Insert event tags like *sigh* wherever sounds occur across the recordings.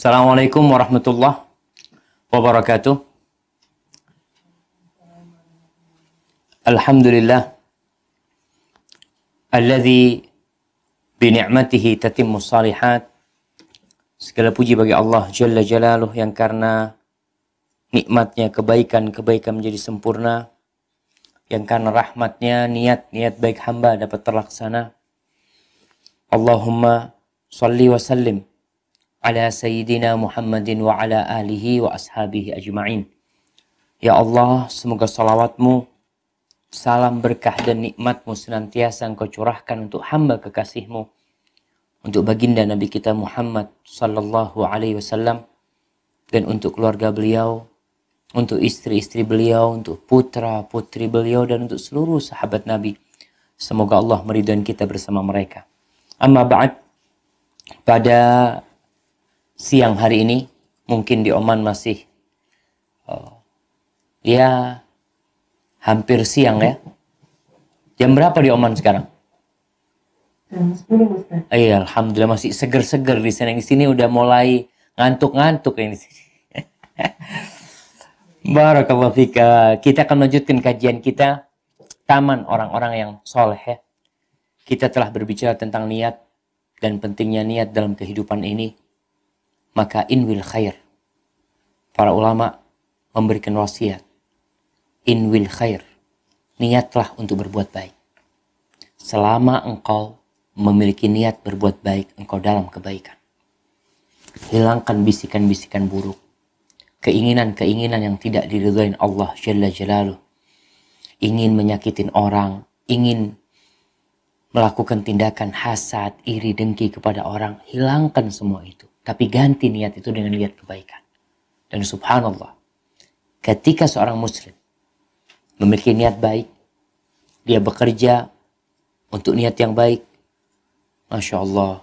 Assalamualaikum warahmatullahi wabarakatuh. Alhamdulillah Alladhi bi ni'matihi tatimmu salihat. Segala puji bagi Allah Jalla Jalaluh yang karena nikmatnya kebaikan-kebaikan menjadi sempurna. Yang karena rahmatnya niat-niat baik hamba dapat terlaksana. Allahumma salli wa sallim ala sayyidina Muhammadin wa ala alihi wa ashabihi ajma'in. Ya Allah, semoga salawatmu, salam berkah dan nikmatmu senantiasa engkau curahkan untuk hamba kekasihmu, untuk baginda Nabi kita Muhammad sallallahu alaihi wasallam, dan untuk keluarga beliau, untuk istri-istri beliau, untuk putra-putri beliau, dan untuk seluruh sahabat Nabi. Semoga Allah meridhoan kita bersama mereka. Amma ba'd, pada siang hari ini mungkin di Oman masih oh, ya hampir siang ya. Jam berapa di Oman sekarang? Jam 10, eh, Iya, alhamdulillah masih seger-seger di sana. Di sini udah mulai ngantuk-ngantuk ini. *laughs* Barakallahu fika. Kita akan lanjutkan kajian kita taman orang-orang yang soleh ya. Kita telah berbicara tentang niat dan pentingnya niat dalam kehidupan ini maka inwil khair. Para ulama memberikan wasiat. Inwil khair. Niatlah untuk berbuat baik. Selama engkau memiliki niat berbuat baik, engkau dalam kebaikan. Hilangkan bisikan-bisikan buruk. Keinginan-keinginan yang tidak diridhoin Allah Jalla Jalaluh. Ingin menyakitin orang, ingin melakukan tindakan hasad, iri, dengki kepada orang, hilangkan semua itu. Tapi ganti niat itu dengan niat kebaikan. Dan subhanallah, ketika seorang muslim memiliki niat baik, dia bekerja untuk niat yang baik. Masya Allah,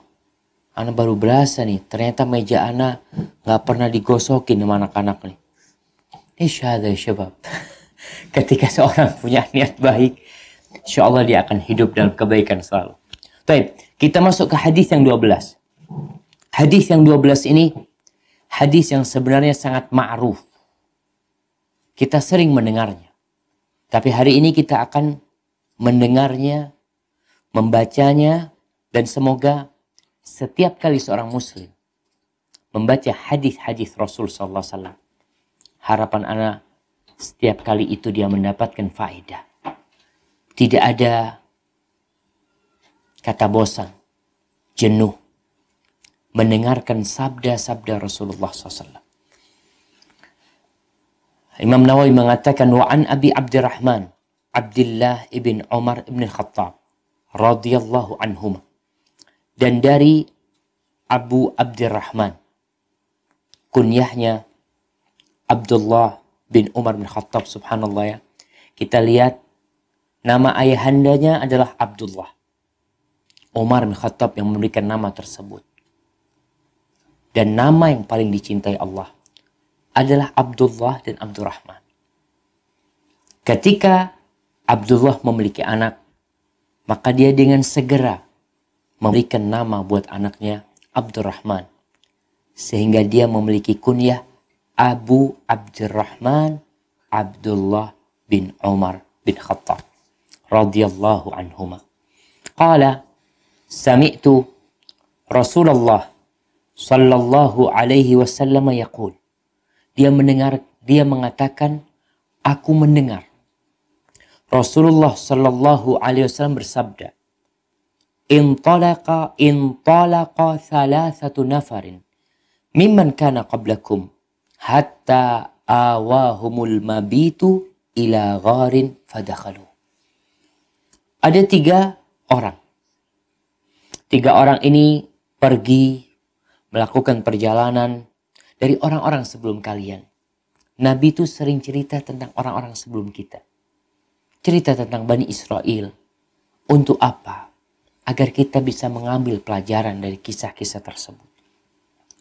anak baru berasa nih, ternyata meja anak gak pernah digosokin sama anak-anak nih. Ini syahadah ya syabab. *laughs* Ketika seorang punya niat baik, insya Allah dia akan hidup dalam kebaikan selalu. Baik, kita masuk ke hadis yang 12. Hadis yang 12 ini hadis yang sebenarnya sangat ma'ruf. Kita sering mendengarnya. Tapi hari ini kita akan mendengarnya, membacanya, dan semoga setiap kali seorang muslim membaca hadis-hadis Rasul sallallahu alaihi wasallam harapan anak setiap kali itu dia mendapatkan faedah tidak ada kata bosan jenuh mendengarkan sabda-sabda Rasulullah SAW. Imam Nawawi mengatakan wa an Abi Abdurrahman Abdullah ibn Umar ibn Khattab radhiyallahu anhum dan dari Abu Abdurrahman kunyahnya Abdullah bin Umar bin Khattab subhanallah ya kita lihat nama ayahandanya adalah Abdullah Umar bin Khattab yang memberikan nama tersebut dan nama yang paling dicintai Allah adalah Abdullah dan Abdurrahman. Ketika Abdullah memiliki anak, maka dia dengan segera memberikan nama buat anaknya Abdurrahman. Sehingga dia memiliki kunyah Abu Abdurrahman Abdullah bin Umar bin Khattab Radiyallahu anhumah. Qala sami'tu Rasulullah sallallahu alaihi wasallam yaqul. Dia mendengar dia mengatakan aku mendengar. Rasulullah sallallahu alaihi wasallam bersabda, in in talaqa thalathatu nafarin mimman kana qablakum hatta awahumul mabitu ila gharin fadakhalu." Ada tiga orang. Tiga orang ini pergi melakukan perjalanan dari orang-orang sebelum kalian. Nabi itu sering cerita tentang orang-orang sebelum kita. Cerita tentang Bani Israel. Untuk apa? Agar kita bisa mengambil pelajaran dari kisah-kisah tersebut.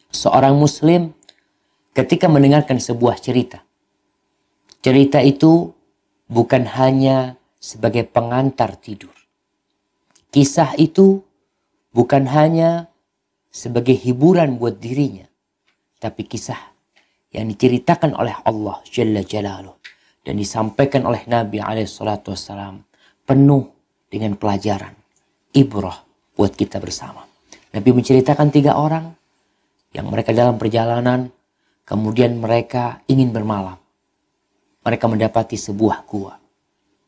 Seorang muslim ketika mendengarkan sebuah cerita. Cerita itu bukan hanya sebagai pengantar tidur. Kisah itu bukan hanya sebagai hiburan buat dirinya. Tapi kisah yang diceritakan oleh Allah Jalla Jalaluh dan disampaikan oleh Nabi SAW penuh dengan pelajaran, ibrah buat kita bersama. Nabi menceritakan tiga orang yang mereka dalam perjalanan, kemudian mereka ingin bermalam. Mereka mendapati sebuah gua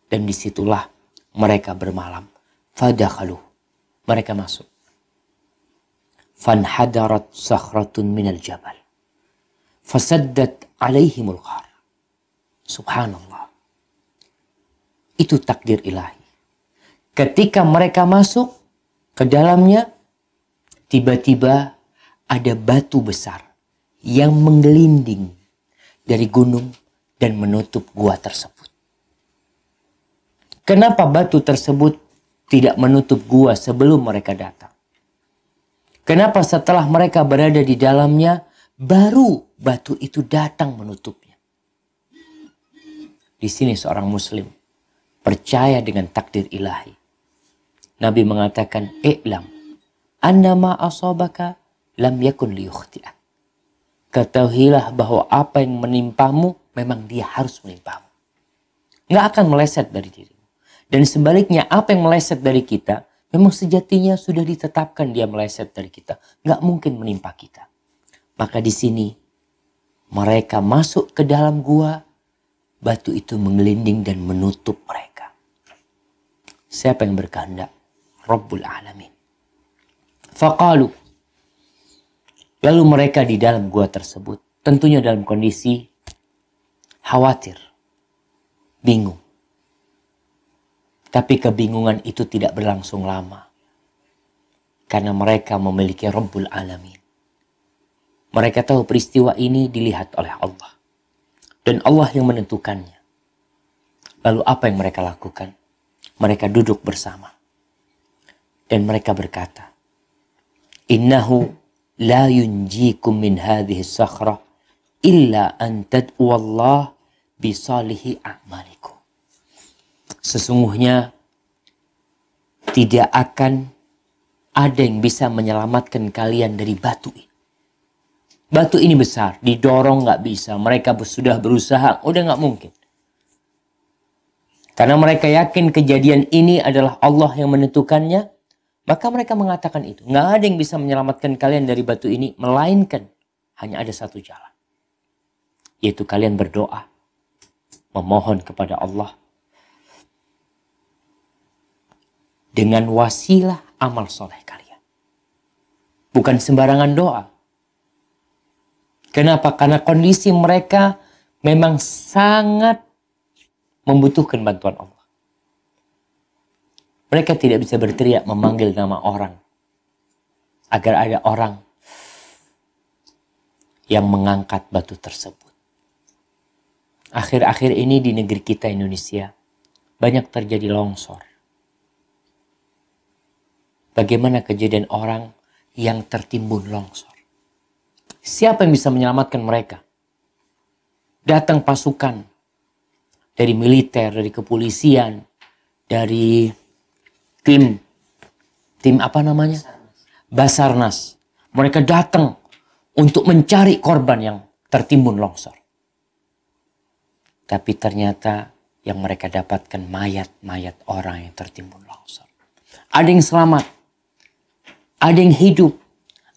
dan disitulah mereka bermalam. Fadakhalu. Mereka masuk. صخرة من الجبل فسدت عليهم alaihimul سبحان Subhanallah. Itu takdir ilahi. Ketika mereka masuk ke dalamnya, tiba-tiba ada batu besar yang menggelinding dari gunung dan menutup gua tersebut. Kenapa batu tersebut tidak menutup gua sebelum mereka datang? Kenapa setelah mereka berada di dalamnya, baru batu itu datang menutupnya? Di sini seorang muslim percaya dengan takdir ilahi. Nabi mengatakan, I'lam, annama asobaka lam yakun liyukhti'ak. Ketahuilah bahwa apa yang menimpamu memang dia harus menimpamu. Nggak akan meleset dari dirimu. Dan sebaliknya apa yang meleset dari kita Memang sejatinya sudah ditetapkan dia meleset dari kita. Nggak mungkin menimpa kita. Maka di sini mereka masuk ke dalam gua. Batu itu menggelinding dan menutup mereka. Siapa yang berkehendak? Rabbul Alamin. Faqalu. Lalu mereka di dalam gua tersebut. Tentunya dalam kondisi khawatir. Bingung. Tapi kebingungan itu tidak berlangsung lama. Karena mereka memiliki Rabbul Alamin. Mereka tahu peristiwa ini dilihat oleh Allah. Dan Allah yang menentukannya. Lalu apa yang mereka lakukan? Mereka duduk bersama. Dan mereka berkata, Innahu la yunjikum min hadhihi sakhra illa an tad'u Allah salihi a'malikum. Sesungguhnya tidak akan ada yang bisa menyelamatkan kalian dari batu ini. Batu ini besar, didorong nggak bisa. Mereka sudah berusaha, udah nggak mungkin. Karena mereka yakin kejadian ini adalah Allah yang menentukannya, maka mereka mengatakan itu. Nggak ada yang bisa menyelamatkan kalian dari batu ini, melainkan hanya ada satu jalan. Yaitu kalian berdoa, memohon kepada Allah dengan wasilah amal soleh kalian. Bukan sembarangan doa. Kenapa? Karena kondisi mereka memang sangat membutuhkan bantuan Allah. Mereka tidak bisa berteriak memanggil nama orang. Agar ada orang yang mengangkat batu tersebut. Akhir-akhir ini di negeri kita Indonesia banyak terjadi longsor. Bagaimana kejadian orang yang tertimbun longsor? Siapa yang bisa menyelamatkan mereka? Datang pasukan dari militer, dari kepolisian, dari tim tim apa namanya? Basarnas. Mereka datang untuk mencari korban yang tertimbun longsor. Tapi ternyata yang mereka dapatkan mayat-mayat orang yang tertimbun longsor. Ada yang selamat, ada yang hidup,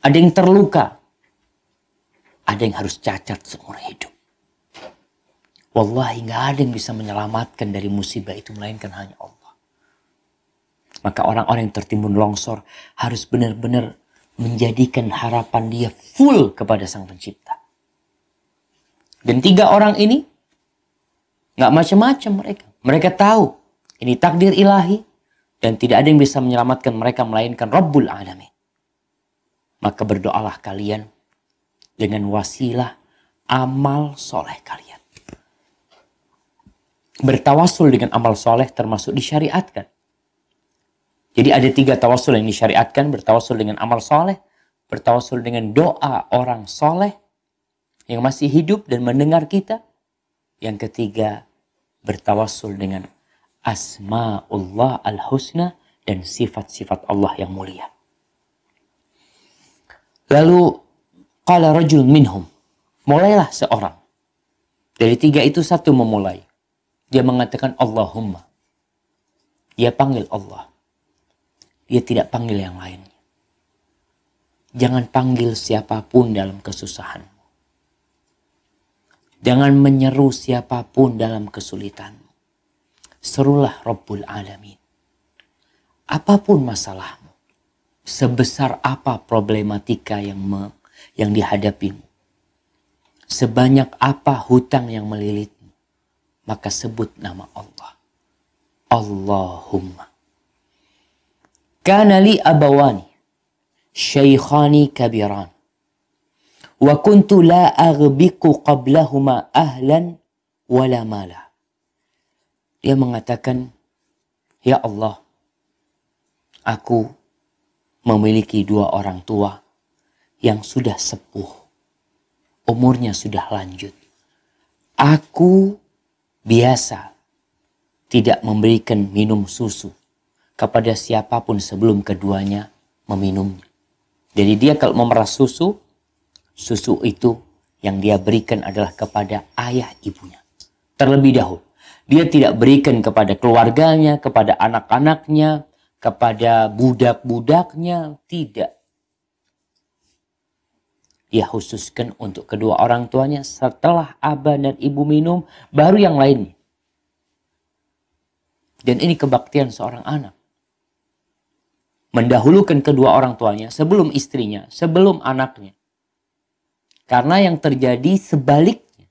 ada yang terluka, ada yang harus cacat seumur hidup. Wallahi nggak ada yang bisa menyelamatkan dari musibah itu melainkan hanya Allah. Maka orang-orang yang tertimbun longsor harus benar-benar menjadikan harapan dia full kepada Sang Pencipta. Dan tiga orang ini nggak macam-macam mereka. Mereka tahu ini takdir ilahi dan tidak ada yang bisa menyelamatkan mereka melainkan Rabbul Alamin. Maka berdoalah kalian dengan wasilah amal soleh kalian. Bertawasul dengan amal soleh termasuk disyariatkan. Jadi ada tiga tawasul yang disyariatkan, bertawasul dengan amal soleh, bertawasul dengan doa orang soleh yang masih hidup dan mendengar kita. Yang ketiga, bertawasul dengan asma'ullah al-husna dan sifat-sifat Allah yang mulia. Lalu qala rajul minhum. Mulailah seorang. Dari tiga itu satu memulai. Dia mengatakan Allahumma. Dia panggil Allah. Dia tidak panggil yang lain. Jangan panggil siapapun dalam kesusahan. Jangan menyeru siapapun dalam kesulitan. Serulah Rabbul Alamin. Apapun masalah sebesar apa problematika yang me, yang dihadapimu. Sebanyak apa hutang yang melilitmu, maka sebut nama Allah. Allahumma. Kana li abawani, syaikhani kabiran. Wa kuntu la aghbiku qablahuma ahlan wala mala. Dia mengatakan, Ya Allah, aku memiliki dua orang tua yang sudah sepuh. Umurnya sudah lanjut. Aku biasa tidak memberikan minum susu kepada siapapun sebelum keduanya meminumnya. Jadi dia kalau memerah susu, susu itu yang dia berikan adalah kepada ayah ibunya. Terlebih dahulu, dia tidak berikan kepada keluarganya, kepada anak-anaknya, kepada budak-budaknya tidak. Dia khususkan untuk kedua orang tuanya setelah abah dan ibu minum baru yang lain. Dan ini kebaktian seorang anak. Mendahulukan kedua orang tuanya sebelum istrinya, sebelum anaknya. Karena yang terjadi sebaliknya.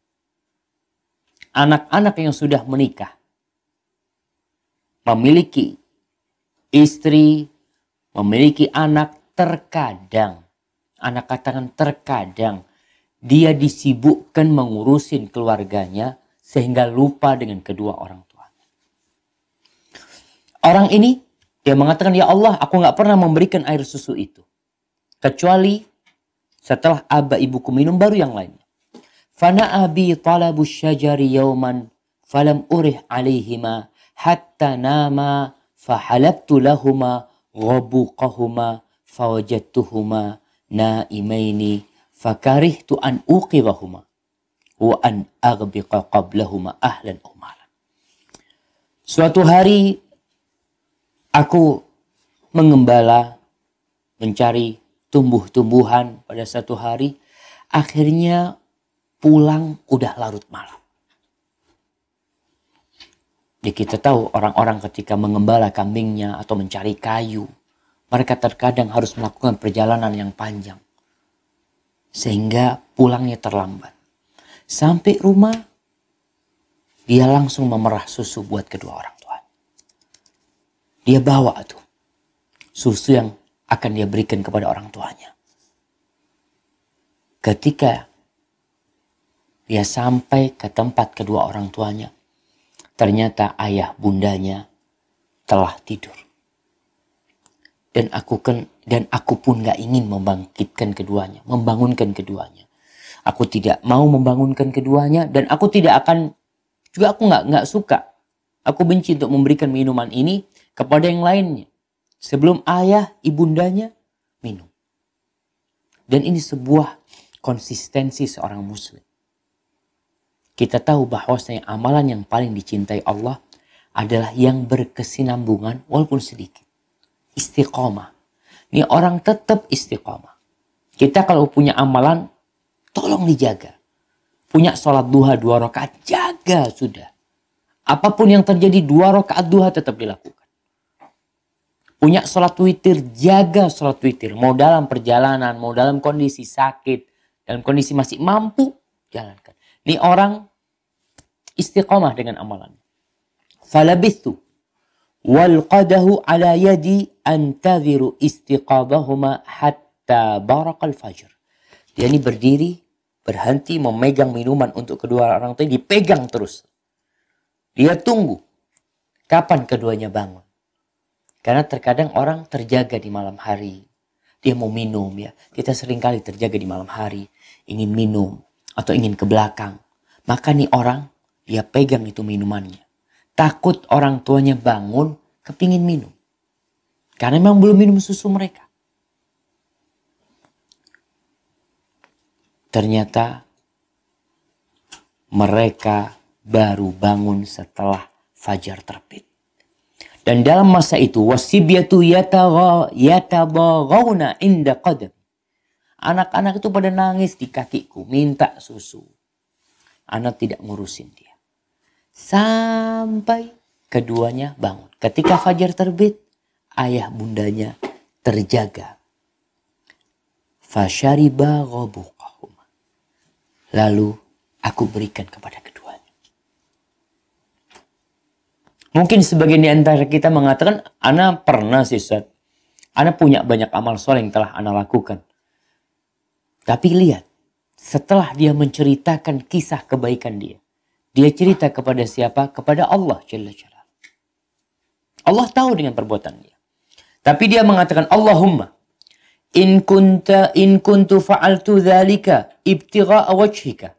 Anak-anak yang sudah menikah memiliki istri, memiliki anak, terkadang, anak katakan terkadang, dia disibukkan mengurusin keluarganya sehingga lupa dengan kedua orang tua. Orang ini dia mengatakan, Ya Allah, aku nggak pernah memberikan air susu itu. Kecuali setelah abah ibuku minum baru yang lain. Fana abi talabu syajari yauman falam urih alihima hatta nama fahalabtu lahuma ghabuqahuma fawajadtuhuma naimaini fakarihtu an uqirahuma wa an aghbiqa qablahuma ahlan Suatu hari aku mengembala mencari tumbuh-tumbuhan pada satu hari akhirnya pulang udah larut malam. Ya kita tahu orang-orang ketika mengembala kambingnya atau mencari kayu, mereka terkadang harus melakukan perjalanan yang panjang. Sehingga pulangnya terlambat. Sampai rumah, dia langsung memerah susu buat kedua orang tua. Dia bawa tuh susu yang akan dia berikan kepada orang tuanya. Ketika dia sampai ke tempat kedua orang tuanya, Ternyata ayah bundanya telah tidur. Dan aku kan dan aku pun gak ingin membangkitkan keduanya, membangunkan keduanya. Aku tidak mau membangunkan keduanya dan aku tidak akan juga aku gak nggak suka. Aku benci untuk memberikan minuman ini kepada yang lainnya sebelum ayah ibundanya minum. Dan ini sebuah konsistensi seorang muslim. Kita tahu bahwasanya amalan yang paling dicintai Allah adalah yang berkesinambungan walaupun sedikit. Istiqomah. Ini orang tetap istiqomah. Kita kalau punya amalan, tolong dijaga. Punya sholat duha dua rakaat, jaga sudah. Apapun yang terjadi, dua rakaat duha tetap dilakukan. Punya sholat witir, jaga sholat witir. Mau dalam perjalanan, mau dalam kondisi sakit, dalam kondisi masih mampu, jalankan. Ini orang istiqamah dengan amalan. Falabithu walqadahu ala yadi antaziru istiqadahuma hatta barakal fajr. Dia ini berdiri, berhenti memegang minuman untuk kedua orang tadi, dipegang terus. Dia tunggu kapan keduanya bangun. Karena terkadang orang terjaga di malam hari. Dia mau minum ya. Kita seringkali terjaga di malam hari. Ingin minum atau ingin ke belakang. Maka nih orang dia pegang itu minumannya. Takut orang tuanya bangun kepingin minum. Karena memang belum minum susu mereka. Ternyata mereka baru bangun setelah fajar terbit. Dan dalam masa itu wasibiyatu yatabaghawna inda qadam. Anak-anak itu pada nangis di kakiku minta susu. Anak tidak ngurusin dia sampai keduanya bangun. Ketika fajar terbit, ayah bundanya terjaga. Fashariba Lalu aku berikan kepada keduanya. Mungkin sebagian di antara kita mengatakan, Ana pernah sih Ustaz. Ana punya banyak amal soleh yang telah Ana lakukan. Tapi lihat, setelah dia menceritakan kisah kebaikan dia, dia cerita kepada siapa? Kepada Allah Jalla Allah tahu dengan perbuatan dia. Tapi dia mengatakan Allahumma in kunta in kuntu fa'altu dhalika ibtigha'a wajhika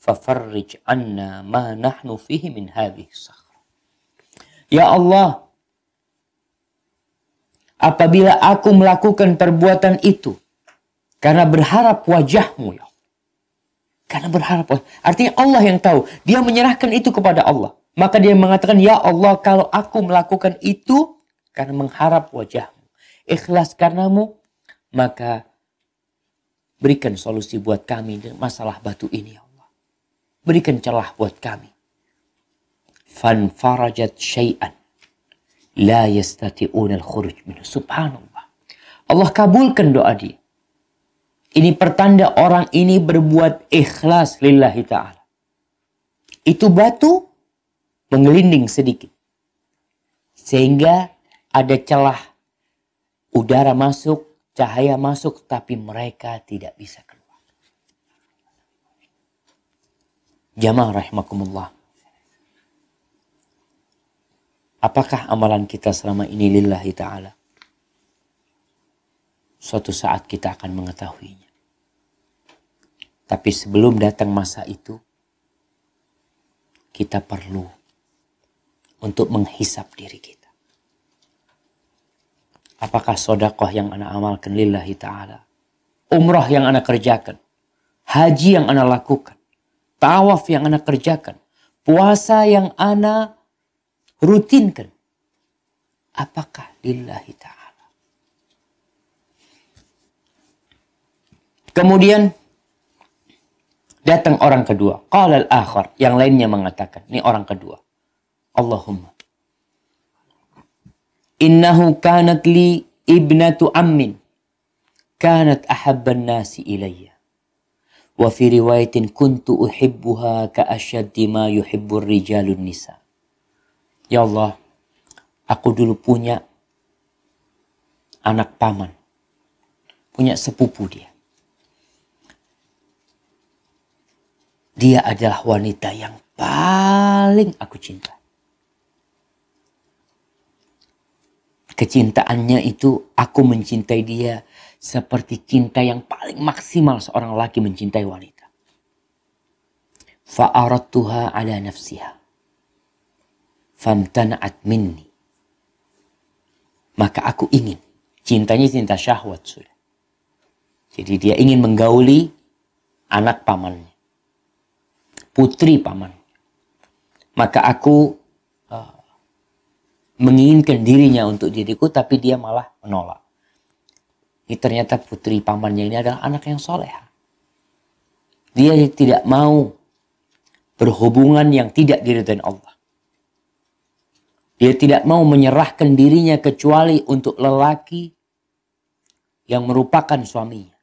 fafarrij anna ma nahnu fihi min hadhihi sakhra. Ya Allah, apabila aku melakukan perbuatan itu karena berharap wajahmu ya karena berharap. Artinya Allah yang tahu. Dia menyerahkan itu kepada Allah. Maka dia mengatakan, Ya Allah, kalau aku melakukan itu karena mengharap wajahmu. Ikhlas karenamu, maka berikan solusi buat kami dengan masalah batu ini ya Allah. Berikan celah buat kami. farajat syai'an la yastati'una khuruj minuh. Subhanallah. Allah kabulkan doa dia. Ini pertanda orang ini berbuat ikhlas lillahi ta'ala. Itu batu menggelinding sedikit. Sehingga ada celah udara masuk, cahaya masuk, tapi mereka tidak bisa keluar. Jamaah rahimakumullah. Apakah amalan kita selama ini lillahi ta'ala? Suatu saat kita akan mengetahuinya. Tapi sebelum datang masa itu, kita perlu untuk menghisap diri kita. Apakah sodakoh yang anak amalkan lillahi ta'ala? Umrah yang anak kerjakan? Haji yang anak lakukan? Tawaf yang anak kerjakan? Puasa yang anak rutinkan? Apakah lillahi ta'ala? Kemudian Datang orang kedua. Qalal akhar Yang lainnya mengatakan. Ini orang kedua. Allahumma. Innahu kanat li ibnatu ammin. Kanat ahabban nasi ilayya. Wa fi riwayatin kuntu uhibbuha ka asyaddi ma yuhibbur rijalun nisa. Ya Allah, aku dulu punya anak paman. Punya sepupu dia Dia adalah wanita yang paling aku cinta. Kecintaannya itu aku mencintai dia seperti cinta yang paling maksimal seorang laki mencintai wanita. Fa'arattuha ala nafsiha. Fantana'at minni. Maka aku ingin. Cintanya cinta syahwat sudah. Jadi dia ingin menggauli anak pamannya putri paman. Maka aku uh, menginginkan dirinya untuk diriku, tapi dia malah menolak. Ini ternyata putri pamannya ini adalah anak yang soleh. Dia tidak mau berhubungan yang tidak diridhai Allah. Dia tidak mau menyerahkan dirinya kecuali untuk lelaki yang merupakan suaminya.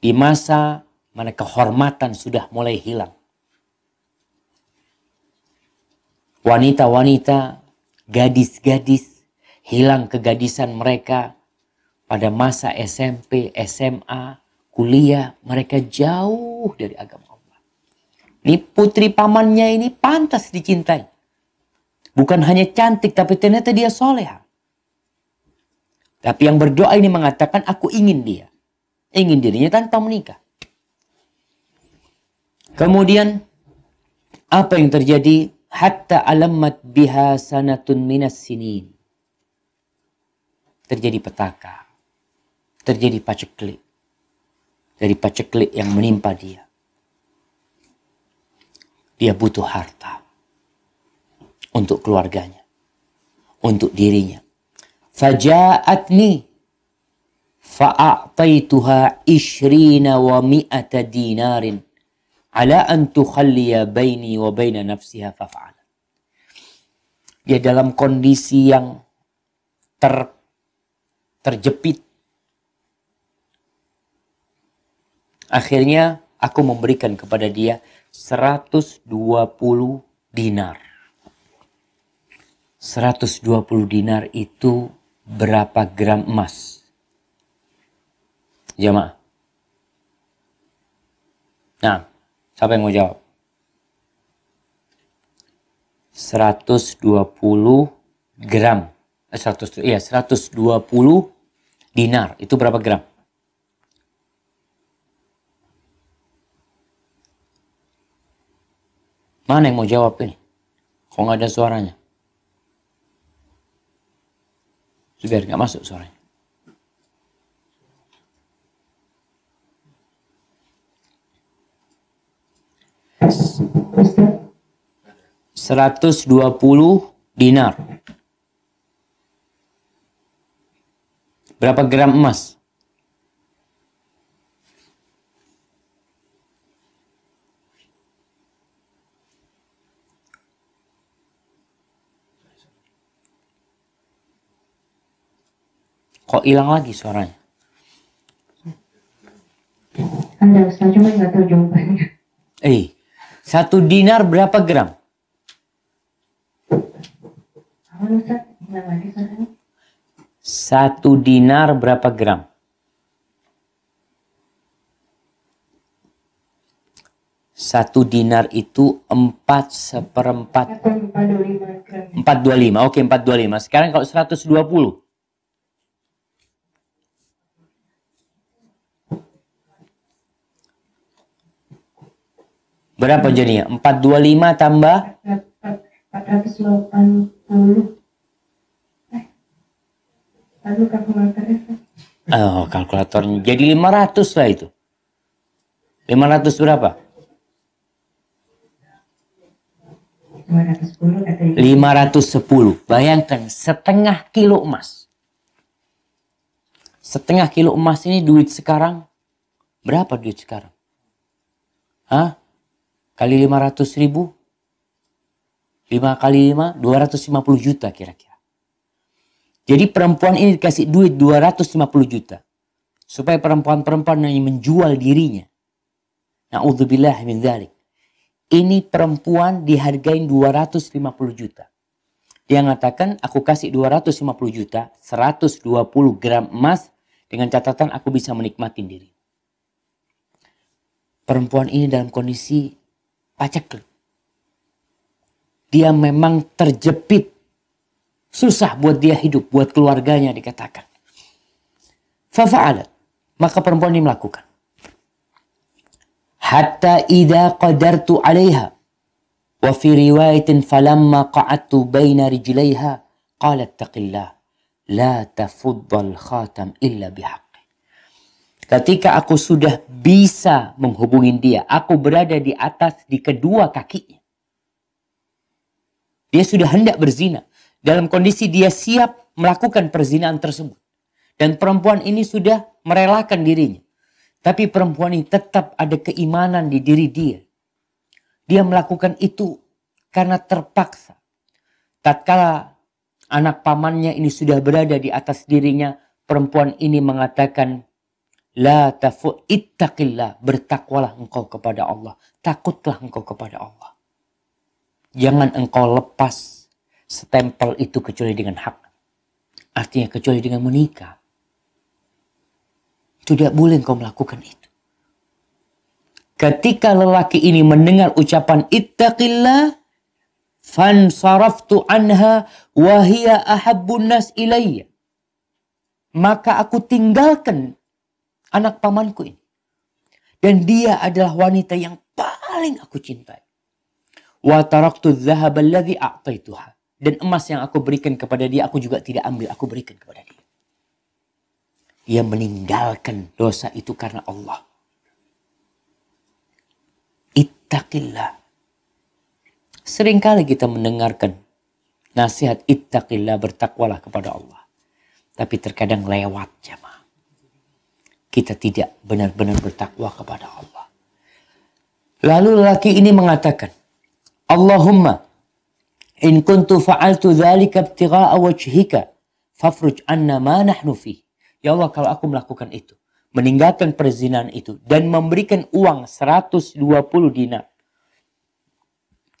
Di masa mana kehormatan sudah mulai hilang. Wanita-wanita, gadis-gadis hilang kegadisan mereka pada masa SMP, SMA, kuliah, mereka jauh dari agama Allah. Ini putri pamannya ini pantas dicintai. Bukan hanya cantik, tapi ternyata dia soleha. Tapi yang berdoa ini mengatakan, aku ingin dia. Ingin dirinya tanpa menikah. Kemudian apa yang terjadi? Hatta alamat biha sanatun minas sinin. Terjadi petaka. Terjadi paceklik. Dari paceklik yang menimpa dia. Dia butuh harta. Untuk keluarganya. Untuk dirinya. Faja'atni fa'a'taituha ishrina wa mi'ata dinarin ala an tukhalliya baini wa baina nafsiha fa'al. Dia dalam kondisi yang ter terjepit. Akhirnya aku memberikan kepada dia 120 dinar. 120 dinar itu berapa gram emas? Jamaah. Nah, Siapa yang mau jawab? 120 gram. Eh, 100, iya, 120 dinar. Itu berapa gram? Mana yang mau jawab ini? Kok nggak ada suaranya? Biar nggak masuk suaranya. 120 dinar. Berapa gram emas? Kok hilang lagi suaranya? Anda Ustaz, cuma nggak tahu jawabannya. Eh, satu dinar berapa gram? Satu dinar berapa gram? Satu dinar itu empat seperempat. Empat dua lima. Oke, empat dua lima. Sekarang kalau seratus dua puluh. Berapa hmm. jadinya? 425 tambah 480. Lalu kalkulatornya. Oh, kalkulatornya. Jadi 500 lah itu. 500 berapa? 510 510. Bayangkan setengah kilo emas. Setengah kilo emas ini duit sekarang berapa duit sekarang? Hah? kali 500 ribu, 5 kali 5, 250 juta kira-kira. Jadi perempuan ini dikasih duit 250 juta. Supaya perempuan-perempuan yang menjual dirinya. Na'udzubillah min dhalik. Ini perempuan dihargain 250 juta. Dia mengatakan aku kasih 250 juta, 120 gram emas dengan catatan aku bisa menikmati diri. Perempuan ini dalam kondisi paceklik. Dia memang terjepit. Susah buat dia hidup, buat keluarganya dikatakan. Fafa'alat. Maka perempuan ini melakukan. Hatta ida qadartu alaiha. Wa fi riwayatin falamma qa'attu baina rijilaiha. Qalat taqillah. La tafuddal khatam illa bihaq. Ketika aku sudah bisa menghubungi dia, aku berada di atas di kedua kakinya. Dia sudah hendak berzina. Dalam kondisi dia siap melakukan perzinaan tersebut. Dan perempuan ini sudah merelakan dirinya. Tapi perempuan ini tetap ada keimanan di diri dia. Dia melakukan itu karena terpaksa. Tatkala anak pamannya ini sudah berada di atas dirinya, perempuan ini mengatakan La tafu ittaqillah, bertakwalah engkau kepada Allah, takutlah engkau kepada Allah. Jangan engkau lepas stempel itu kecuali dengan hak. Artinya kecuali dengan menikah. Tidak boleh engkau melakukan itu. Ketika lelaki ini mendengar ucapan ittaqillah, saraftu anha wahia ahabun nas ilayya. Maka aku tinggalkan anak pamanku ini. Dan dia adalah wanita yang paling aku cintai. Dan emas yang aku berikan kepada dia, aku juga tidak ambil, aku berikan kepada dia. Ia meninggalkan dosa itu karena Allah. Ittaqillah. Seringkali kita mendengarkan nasihat ittaqillah bertakwalah kepada Allah. Tapi terkadang lewat kita tidak benar-benar bertakwa kepada Allah. Lalu lelaki ini mengatakan, Allahumma in kuntu fa'altu dhalika btiga'a wajhika fafruj anna ma nahnu fi. Ya Allah kalau aku melakukan itu, meninggalkan perzinahan itu dan memberikan uang 120 dinar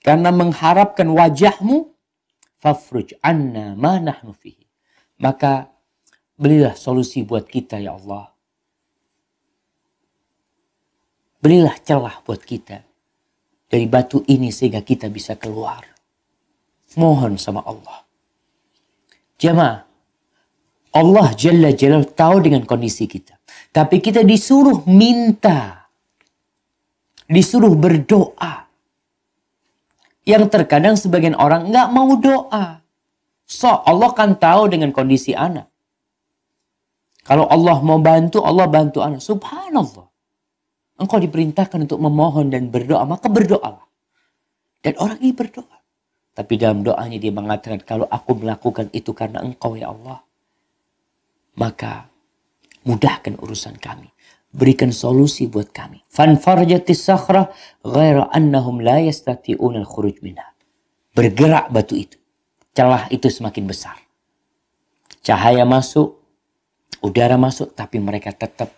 karena mengharapkan wajahmu fafruj anna ma nahnu fihi. Maka belilah solusi buat kita ya Allah Berilah celah buat kita dari batu ini sehingga kita bisa keluar. Mohon sama Allah. Jemaah, Allah Jalla Jalla tahu dengan kondisi kita. Tapi kita disuruh minta. Disuruh berdoa. Yang terkadang sebagian orang nggak mau doa. So, Allah kan tahu dengan kondisi anak. Kalau Allah mau bantu, Allah bantu anak. Subhanallah. Engkau diperintahkan untuk memohon dan berdoa, maka berdoalah. Dan orang ini berdoa. Tapi dalam doanya dia mengatakan, kalau aku melakukan itu karena engkau ya Allah, maka mudahkan urusan kami. Berikan solusi buat kami. annahum la yastati'un al-khuruj Bergerak batu itu. Celah itu semakin besar. Cahaya masuk, udara masuk, tapi mereka tetap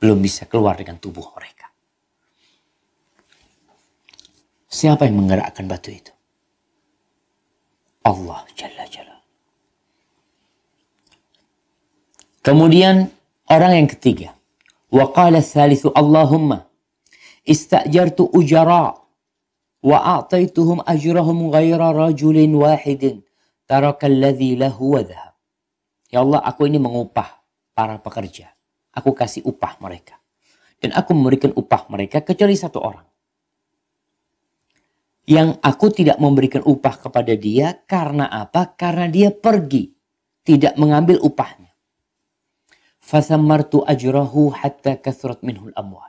belum bisa keluar dengan tubuh mereka. Siapa yang menggerakkan batu itu? Allah Jalla Jalla. Kemudian orang yang ketiga. Wa qala thalithu Allahumma istajartu ujara wa a'taituhum ajrahum ghaira rajulin wahidin taraka alladhi lahu wadha. Ya Allah, aku ini mengupah para pekerja. Aku kasih upah mereka. Dan aku memberikan upah mereka kecuali satu orang. Yang aku tidak memberikan upah kepada dia karena apa? Karena dia pergi. Tidak mengambil upahnya. Fasamartu ajrahu hatta kasrat minhul amwal.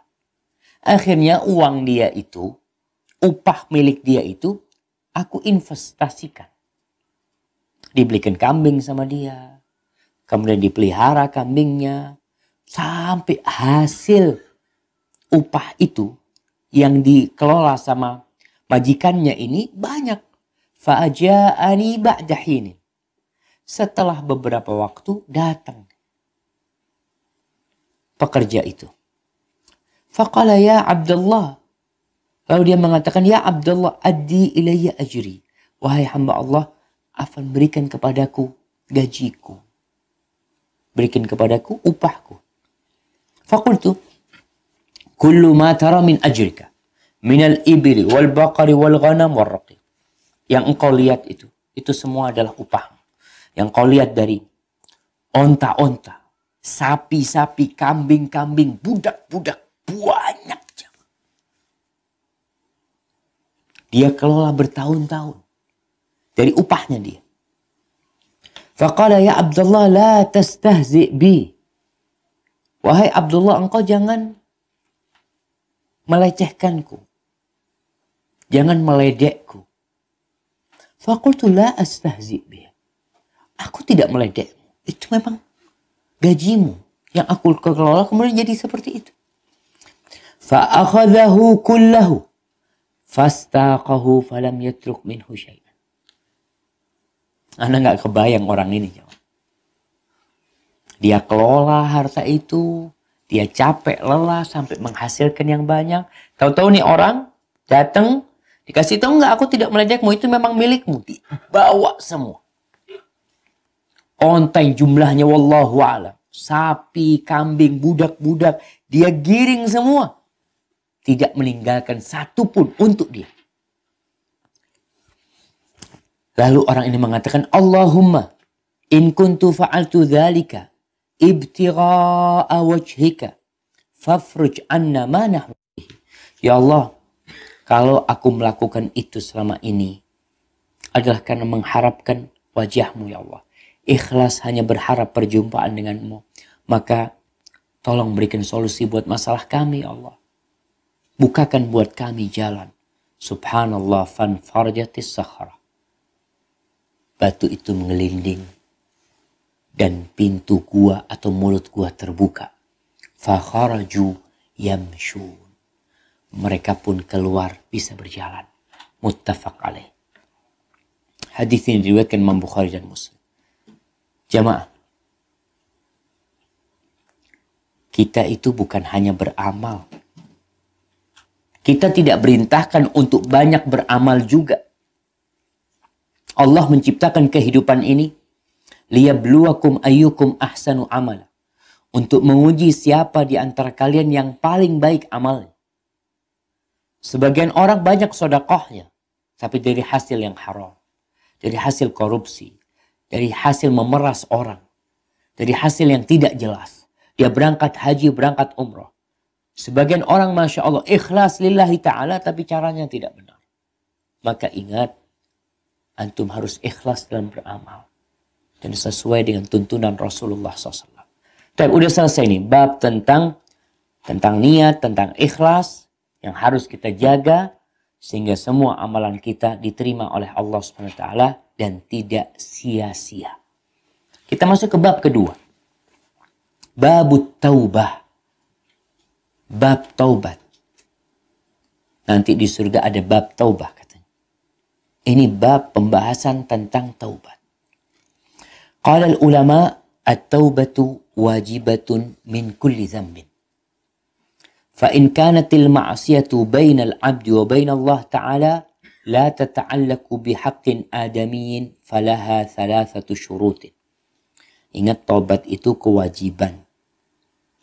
Akhirnya uang dia itu, upah milik dia itu, aku investasikan. Dibelikan kambing sama dia. Kemudian dipelihara kambingnya sampai hasil upah itu yang dikelola sama majikannya ini banyak. ba'dah ini Setelah beberapa waktu datang pekerja itu. Faqala ya Abdullah. Lalu dia mengatakan, Ya Abdullah, addi ilayya ajri. Wahai hamba Allah, afan berikan kepadaku gajiku. Berikan kepadaku upahku. فقلت كل ما ترى من أجرك من الإبل والبقر والغنم والرقيق yang engkau lihat itu itu semua adalah upah yang kau lihat dari onta-onta sapi-sapi kambing-kambing budak-budak banyak dia kelola bertahun-tahun dari upahnya dia faqala ya Abdullah la tastahzi bi Wahai Abdullah, engkau jangan melecehkanku. Jangan meledekku. Fakultulah astahzibih. Aku tidak meledekmu. Itu memang gajimu yang aku kelola kemudian jadi seperti itu. Fa'akhadahu kullahu. Fastaqahu falam yatruk minhu syai'an. Anda nggak kebayang orang ini. Dia kelola harta itu, dia capek, lelah sampai menghasilkan yang banyak. Tahu-tahu nih orang datang dikasih tahu nggak aku tidak melejakmu itu memang milikmu dibawa semua. Ontai jumlahnya wallahu alam. Sapi, kambing, budak-budak dia giring semua. Tidak meninggalkan satu pun untuk dia. Lalu orang ini mengatakan Allahumma in kuntu fa'altu dhalika ibtigha'a awajhika, fafruj anna ma Ya Allah, kalau aku melakukan itu selama ini adalah karena mengharapkan wajahmu ya Allah. Ikhlas hanya berharap perjumpaan denganmu. Maka tolong berikan solusi buat masalah kami ya Allah. Bukakan buat kami jalan. Subhanallah fan farjatis sahara. Batu itu mengelinding dan pintu gua atau mulut gua terbuka. Fakharaju yamshun. Mereka pun keluar bisa berjalan. Muttafaq alaih. Hadis ini diriwayatkan Imam Bukhari dan Muslim. Jamaah, kita itu bukan hanya beramal. Kita tidak berintahkan untuk banyak beramal juga. Allah menciptakan kehidupan ini liyabluwakum ayyukum ahsanu amala. Untuk menguji siapa di antara kalian yang paling baik amalnya. Sebagian orang banyak sodakohnya, tapi dari hasil yang haram, dari hasil korupsi, dari hasil memeras orang, dari hasil yang tidak jelas. Dia berangkat haji, berangkat umroh. Sebagian orang Masya Allah ikhlas lillahi ta'ala tapi caranya tidak benar. Maka ingat, antum harus ikhlas dalam beramal yang sesuai dengan tuntunan Rasulullah SAW. Tapi udah selesai nih bab tentang tentang niat, tentang ikhlas yang harus kita jaga sehingga semua amalan kita diterima oleh Allah Subhanahu wa taala dan tidak sia-sia. Kita masuk ke bab kedua. bab taubah. Bab taubat. Nanti di surga ada bab taubah katanya. Ini bab pembahasan tentang taubat. Qala al-ulama at-taubatu wajibatun min kulli فإن كانت المعصية بين العبد وبين الله تعالى لا تتعلق بحق آدمي فلها ثلاثة شروط Ingat taubat itu kewajiban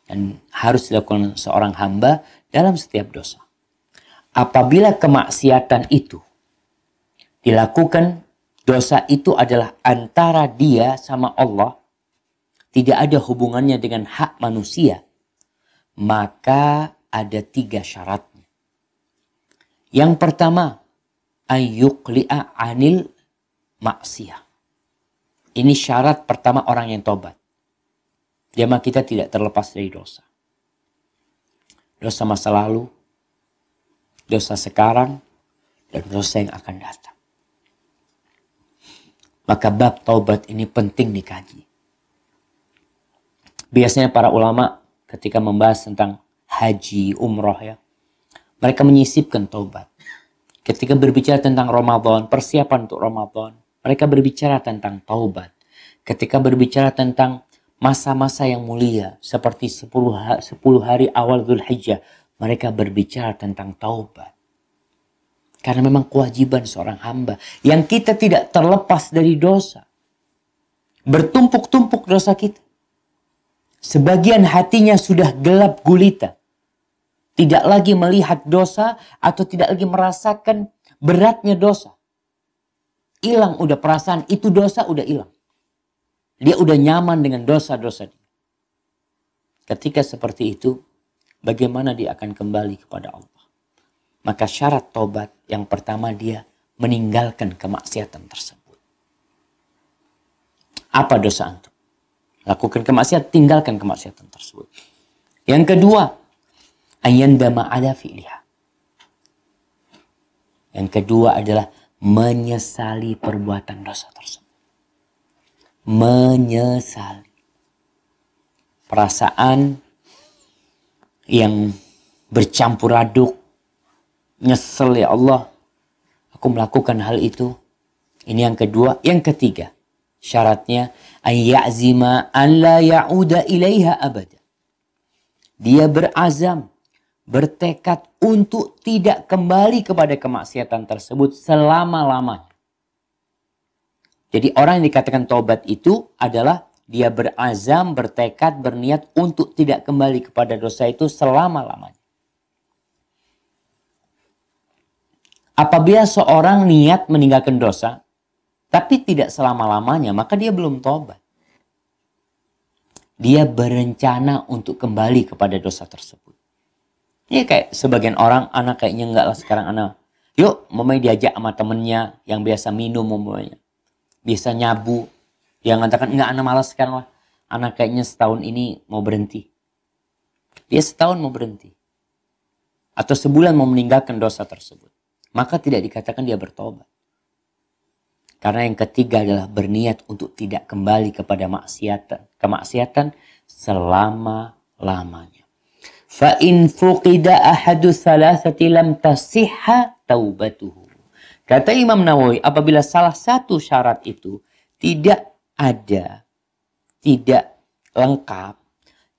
dan harus dilakukan seorang hamba dalam setiap dosa. Apabila kemaksiatan itu dilakukan Dosa itu adalah antara dia sama Allah, tidak ada hubungannya dengan hak manusia, maka ada tiga syaratnya. Yang pertama, ayyukli'a anil maksiyah. Ini syarat pertama orang yang tobat. Jamaah kita tidak terlepas dari dosa. Dosa masa lalu, dosa sekarang, dan dosa yang akan datang. Maka bab taubat ini penting dikaji. Biasanya para ulama ketika membahas tentang haji, umroh ya, mereka menyisipkan taubat. Ketika berbicara tentang Ramadan, persiapan untuk Ramadan, mereka berbicara tentang taubat. Ketika berbicara tentang masa-masa yang mulia seperti 10 hari awal Hijjah. mereka berbicara tentang taubat. Karena memang kewajiban seorang hamba yang kita tidak terlepas dari dosa. Bertumpuk-tumpuk dosa kita. Sebagian hatinya sudah gelap gulita. Tidak lagi melihat dosa atau tidak lagi merasakan beratnya dosa. Hilang udah perasaan itu dosa udah hilang. Dia udah nyaman dengan dosa-dosa dia. Ketika seperti itu, bagaimana dia akan kembali kepada Allah? Maka syarat tobat yang pertama dia meninggalkan kemaksiatan tersebut. Apa dosa antum? Lakukan kemaksiatan, tinggalkan kemaksiatan tersebut. Yang kedua, ayyan dama fi'liha. Yang kedua adalah menyesali perbuatan dosa tersebut. Menyesali. Perasaan yang bercampur aduk Nyesel ya Allah, aku melakukan hal itu. Ini yang kedua. Yang ketiga, syaratnya ayazima la ya'uda ilaiha abada. Dia berazam, bertekad untuk tidak kembali kepada kemaksiatan tersebut selama-lamanya. Jadi orang yang dikatakan taubat itu adalah dia berazam, bertekad, berniat untuk tidak kembali kepada dosa itu selama-lamanya. Apabila seorang niat meninggalkan dosa, tapi tidak selama-lamanya, maka dia belum tobat. Dia berencana untuk kembali kepada dosa tersebut. Ini iya, kayak sebagian orang, anak kayaknya enggak lah sekarang anak. Yuk, mamai diajak sama temennya yang biasa minum mamanya. Biasa nyabu. Yang mengatakan, enggak anak malas sekarang lah. Anak kayaknya setahun ini mau berhenti. Dia setahun mau berhenti. Atau sebulan mau meninggalkan dosa tersebut maka tidak dikatakan dia bertobat. Karena yang ketiga adalah berniat untuk tidak kembali kepada maksiatan, kemaksiatan selama-lamanya. Fa in fuqida ahadu thalathati lam tasihha taubatuhu. Kata Imam Nawawi, apabila salah satu syarat itu tidak ada, tidak lengkap,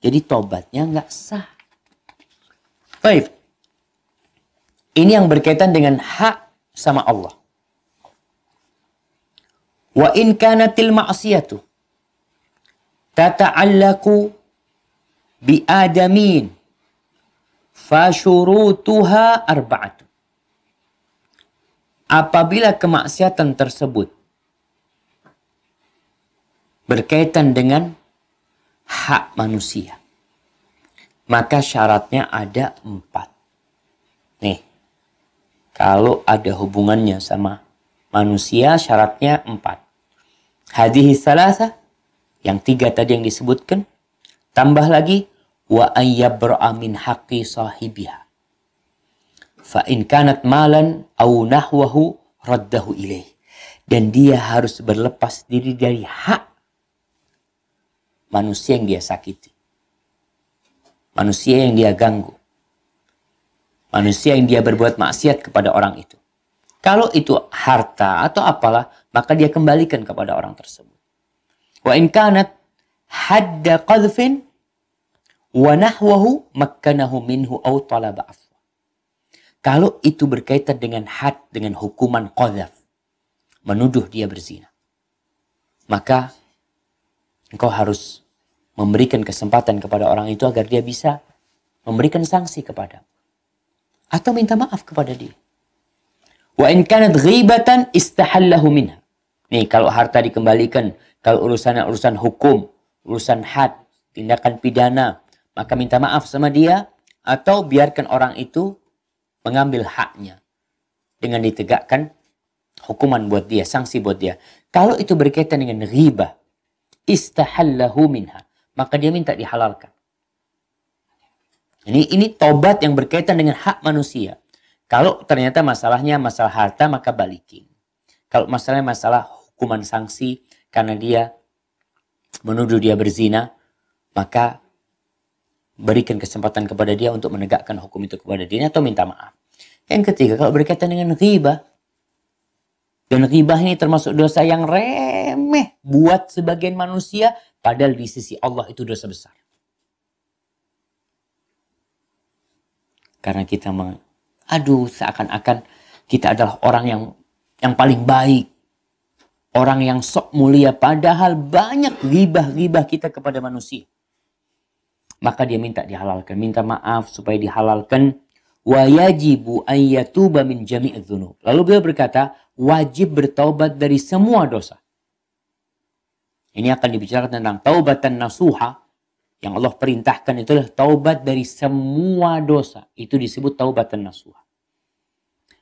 jadi tobatnya nggak sah. Baik, ini yang berkaitan dengan hak sama Allah. Wa in kanatil ma'siyatu tata'allaku bi adamin fa syurutuha arba'atu. Apabila kemaksiatan tersebut berkaitan dengan hak manusia, maka syaratnya ada empat kalau ada hubungannya sama manusia syaratnya empat. Hadihi salasa yang tiga tadi yang disebutkan tambah lagi wa ayyabra'a min haqqi sahibiha fa in kanat malan au nahwahu raddahu ilaih dan dia harus berlepas diri dari hak manusia yang dia sakiti manusia yang dia ganggu manusia yang dia berbuat maksiat kepada orang itu. Kalau itu harta atau apalah, maka dia kembalikan kepada orang tersebut. Wa in kanat hadda qadfin wa nahwahu makkanahu minhu au talaba afwa. Kalau itu berkaitan dengan had dengan hukuman qadhaf, menuduh dia berzina. Maka engkau harus memberikan kesempatan kepada orang itu agar dia bisa memberikan sanksi kepadamu atau minta maaf kepada dia. Wa in kanat ghibatan istahallahu minha. Nih, kalau harta dikembalikan, kalau urusan urusan hukum, urusan had, tindakan pidana, maka minta maaf sama dia atau biarkan orang itu mengambil haknya dengan ditegakkan hukuman buat dia, sanksi buat dia. Kalau itu berkaitan dengan riba, istahallahu minha, maka dia minta dihalalkan. Ini ini tobat yang berkaitan dengan hak manusia. Kalau ternyata masalahnya masalah harta maka balikin. Kalau masalahnya masalah hukuman sanksi karena dia menuduh dia berzina, maka berikan kesempatan kepada dia untuk menegakkan hukum itu kepada dia atau minta maaf. Yang ketiga, kalau berkaitan dengan riba, dan riba ini termasuk dosa yang remeh buat sebagian manusia, padahal di sisi Allah itu dosa besar. karena kita meng, aduh seakan-akan kita adalah orang yang yang paling baik orang yang sok mulia padahal banyak ribah-ribah kita kepada manusia maka dia minta dihalalkan minta maaf supaya dihalalkan wa yajibu ayyatuba min jami'idz lalu beliau berkata wajib bertaubat dari semua dosa ini akan dibicarakan tentang taubatan nasuha yang Allah perintahkan itulah taubat dari semua dosa. Itu disebut taubat nasuha.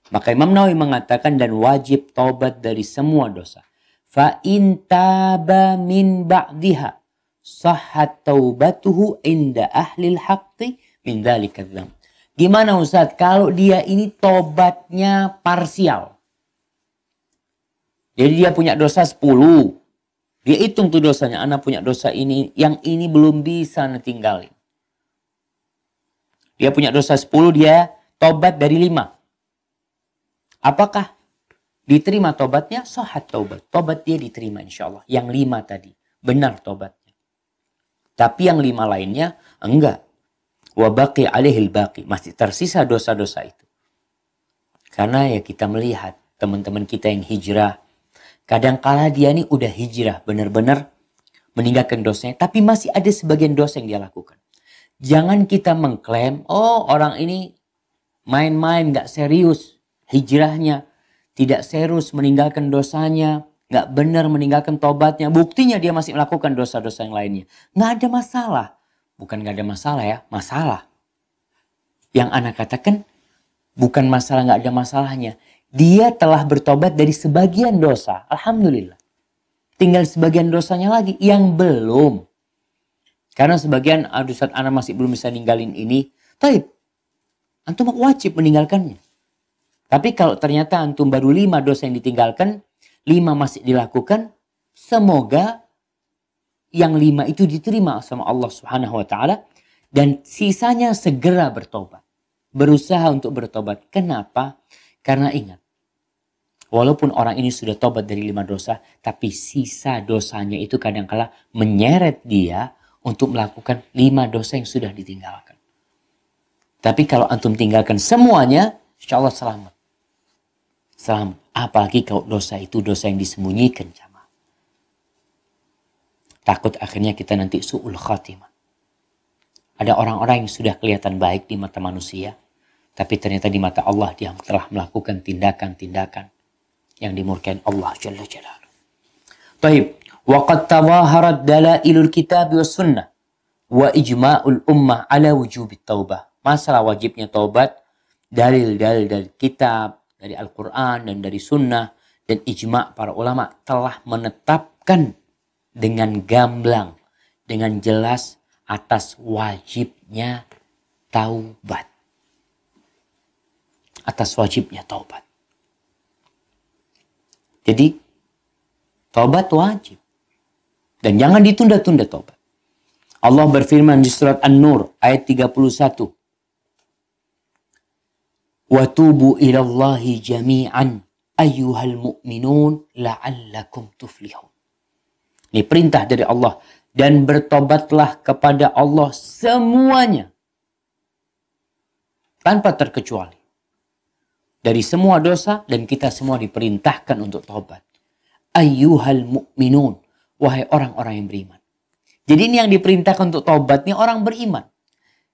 Maka Imam Nawawi mengatakan dan wajib taubat dari semua dosa. Fa in taba min ba'diha sahat taubatuhu inda ahlil haqqi min dzalikadz Gimana Ustaz kalau dia ini tobatnya parsial? Jadi dia punya dosa 10, dia hitung tuh dosanya. Anak punya dosa ini, yang ini belum bisa anak tinggalin. Dia punya dosa 10, dia tobat dari 5. Apakah diterima tobatnya? Sohat tobat. Tobat dia diterima insya Allah. Yang 5 tadi. Benar tobatnya. Tapi yang 5 lainnya, enggak. Wabaki alihil baki. Masih tersisa dosa-dosa itu. Karena ya kita melihat teman-teman kita yang hijrah Kadangkala dia ini udah hijrah, benar-benar meninggalkan dosanya, tapi masih ada sebagian dosa yang dia lakukan. Jangan kita mengklaim, oh orang ini main-main, gak serius hijrahnya, tidak serius meninggalkan dosanya, gak benar meninggalkan tobatnya. Buktinya dia masih melakukan dosa-dosa yang lainnya. Gak ada masalah. Bukan gak ada masalah ya, masalah. Yang anak katakan bukan masalah gak ada masalahnya dia telah bertobat dari sebagian dosa. Alhamdulillah. Tinggal sebagian dosanya lagi yang belum. Karena sebagian adusat anak masih belum bisa ninggalin ini, tapi Antum wajib meninggalkannya. Tapi kalau ternyata antum baru lima dosa yang ditinggalkan, lima masih dilakukan, semoga yang lima itu diterima sama Allah Subhanahu wa taala dan sisanya segera bertobat. Berusaha untuk bertobat. Kenapa? Karena ingat, Walaupun orang ini sudah tobat dari lima dosa, tapi sisa dosanya itu kadangkala menyeret dia untuk melakukan lima dosa yang sudah ditinggalkan. Tapi kalau antum tinggalkan semuanya, insya Allah selamat. Selamat. Apalagi kalau dosa itu dosa yang disembunyikan. cama. Takut akhirnya kita nanti su'ul khatimah. Ada orang-orang yang sudah kelihatan baik di mata manusia, tapi ternyata di mata Allah dia telah melakukan tindakan-tindakan yang dimurkai Allah Jalla Jalaluh. Taib. وقد تظاهرت sunnah sunnah, والسنة وإجماع ummah ala وجوب taubah. masalah wajibnya taubat dalil-dalil dari kitab dari Al-Quran dan dari sunnah dan ijma para ulama telah menetapkan dengan gamblang dengan jelas atas wajibnya taubat atas wajibnya taubat jadi taubat wajib. Dan jangan ditunda-tunda taubat. Allah berfirman di surat An-Nur ayat 31. Wa tubu ilallahi jami'an أَيُّهَا mu'minun la'allakum tuflihun. Ini perintah dari Allah. Dan bertobatlah kepada Allah semuanya. Tanpa terkecuali dari semua dosa dan kita semua diperintahkan untuk taubat. Ayyuhal mu'minun. Wahai orang-orang yang beriman. Jadi ini yang diperintahkan untuk taubatnya orang beriman.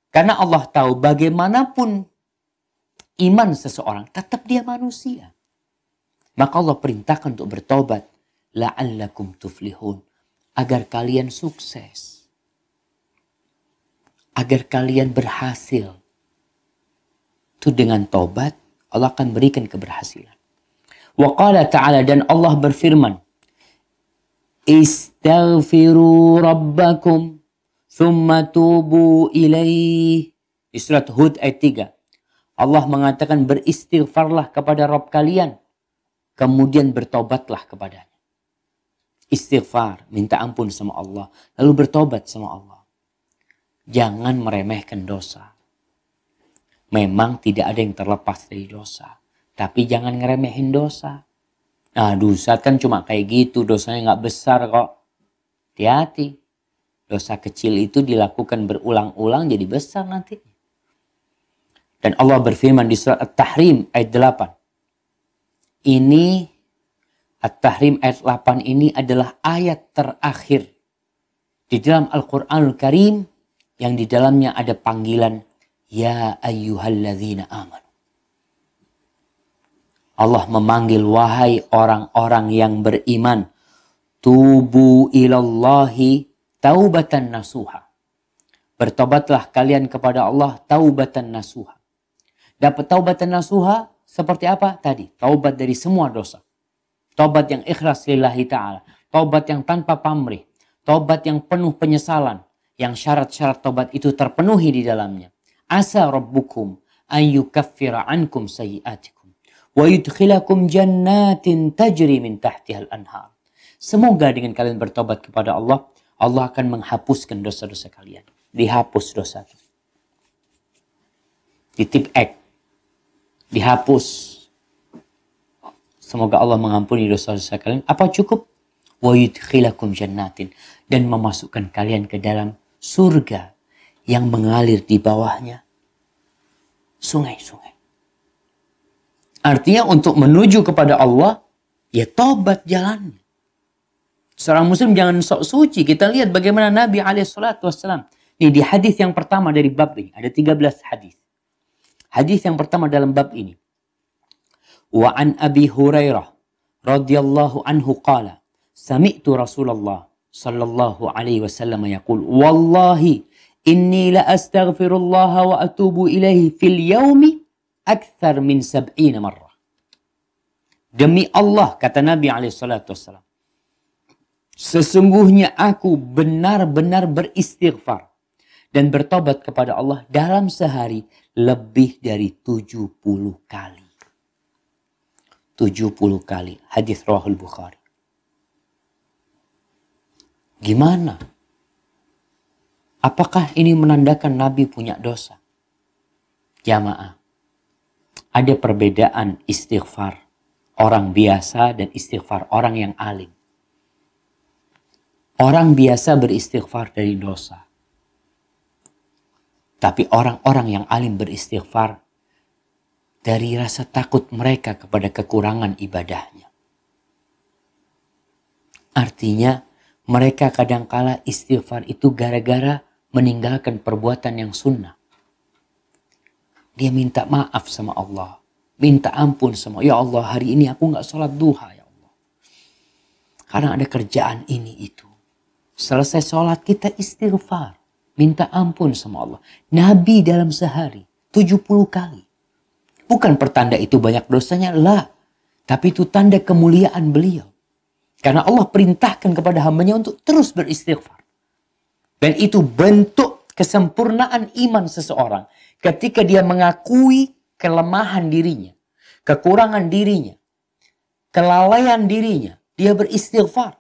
Karena Allah tahu bagaimanapun iman seseorang, tetap dia manusia. Maka Allah perintahkan untuk bertobat. La'allakum tuflihun. Agar kalian sukses. Agar kalian berhasil. Itu dengan tobat Allah akan berikan keberhasilan. Wa qala ta'ala dan Allah berfirman, Istaghfiru rabbakum thumma tubu ilaih. Di surat Hud ayat 3. Allah mengatakan beristighfarlah kepada Rabb kalian. Kemudian bertobatlah kepadanya. Istighfar, minta ampun sama Allah. Lalu bertobat sama Allah. Jangan meremehkan dosa Memang tidak ada yang terlepas dari dosa. Tapi jangan ngeremehin dosa. Nah dosa kan cuma kayak gitu, dosanya nggak besar kok. Hati-hati. Dosa kecil itu dilakukan berulang-ulang jadi besar nanti. Dan Allah berfirman di surat At-Tahrim ayat 8. Ini At-Tahrim ayat 8 ini adalah ayat terakhir di dalam Al-Quranul Karim yang di dalamnya ada panggilan Ya ayyuhalladzina aman. Allah memanggil wahai orang-orang yang beriman. Tubu ilallahi taubatan nasuha. Bertobatlah kalian kepada Allah taubatan nasuha. Dapat taubatan nasuha seperti apa tadi? Taubat dari semua dosa. Taubat yang ikhlas lillahi ta'ala. Taubat yang tanpa pamrih. Taubat yang penuh penyesalan. Yang syarat-syarat taubat itu terpenuhi di dalamnya Asa rabbukum yukaffira ankum sayiatikum wa yudkhilakum jannatin tajri min tahtihal anhar. Semoga dengan kalian bertobat kepada Allah, Allah akan menghapuskan dosa-dosa kalian. Dihapus dosa itu. tip ek. Dihapus. Semoga Allah mengampuni dosa-dosa kalian. Apa cukup? Wa yudkhilakum jannatin. Dan memasukkan kalian ke dalam surga yang mengalir di bawahnya. Sungai-sungai. Artinya untuk menuju kepada Allah, ya tobat jalannya. Seorang muslim jangan sok suci. Kita lihat bagaimana Nabi SAW. Ini di hadis yang pertama dari bab ini. Ada 13 hadis. Hadis yang pertama dalam bab ini. Wa an Abi Hurairah radhiyallahu anhu qala sami'tu Rasulullah sallallahu alaihi wasallam yaqul wallahi Inni la astaghfirullah wa atubu ilaihi fil yaumi akthar min sab'ina marrah. Demi Allah kata Nabi SAW. Sesungguhnya aku benar-benar beristighfar dan bertobat kepada Allah dalam sehari lebih dari 70 kali. 70 kali. Hadis Rahul Bukhari. Gimana? Apakah ini menandakan Nabi punya dosa? Jamaah, ada perbedaan istighfar orang biasa dan istighfar orang yang alim. Orang biasa beristighfar dari dosa. Tapi orang-orang yang alim beristighfar dari rasa takut mereka kepada kekurangan ibadahnya. Artinya mereka kadangkala istighfar itu gara-gara meninggalkan perbuatan yang sunnah. Dia minta maaf sama Allah. Minta ampun sama Ya Allah hari ini aku gak sholat duha ya Allah. Karena ada kerjaan ini itu. Selesai sholat kita istighfar. Minta ampun sama Allah. Nabi dalam sehari 70 kali. Bukan pertanda itu banyak dosanya. Lah. Tapi itu tanda kemuliaan beliau. Karena Allah perintahkan kepada hambanya untuk terus beristighfar. Dan itu bentuk kesempurnaan iman seseorang ketika dia mengakui kelemahan dirinya, kekurangan dirinya, kelalaian dirinya, dia beristighfar.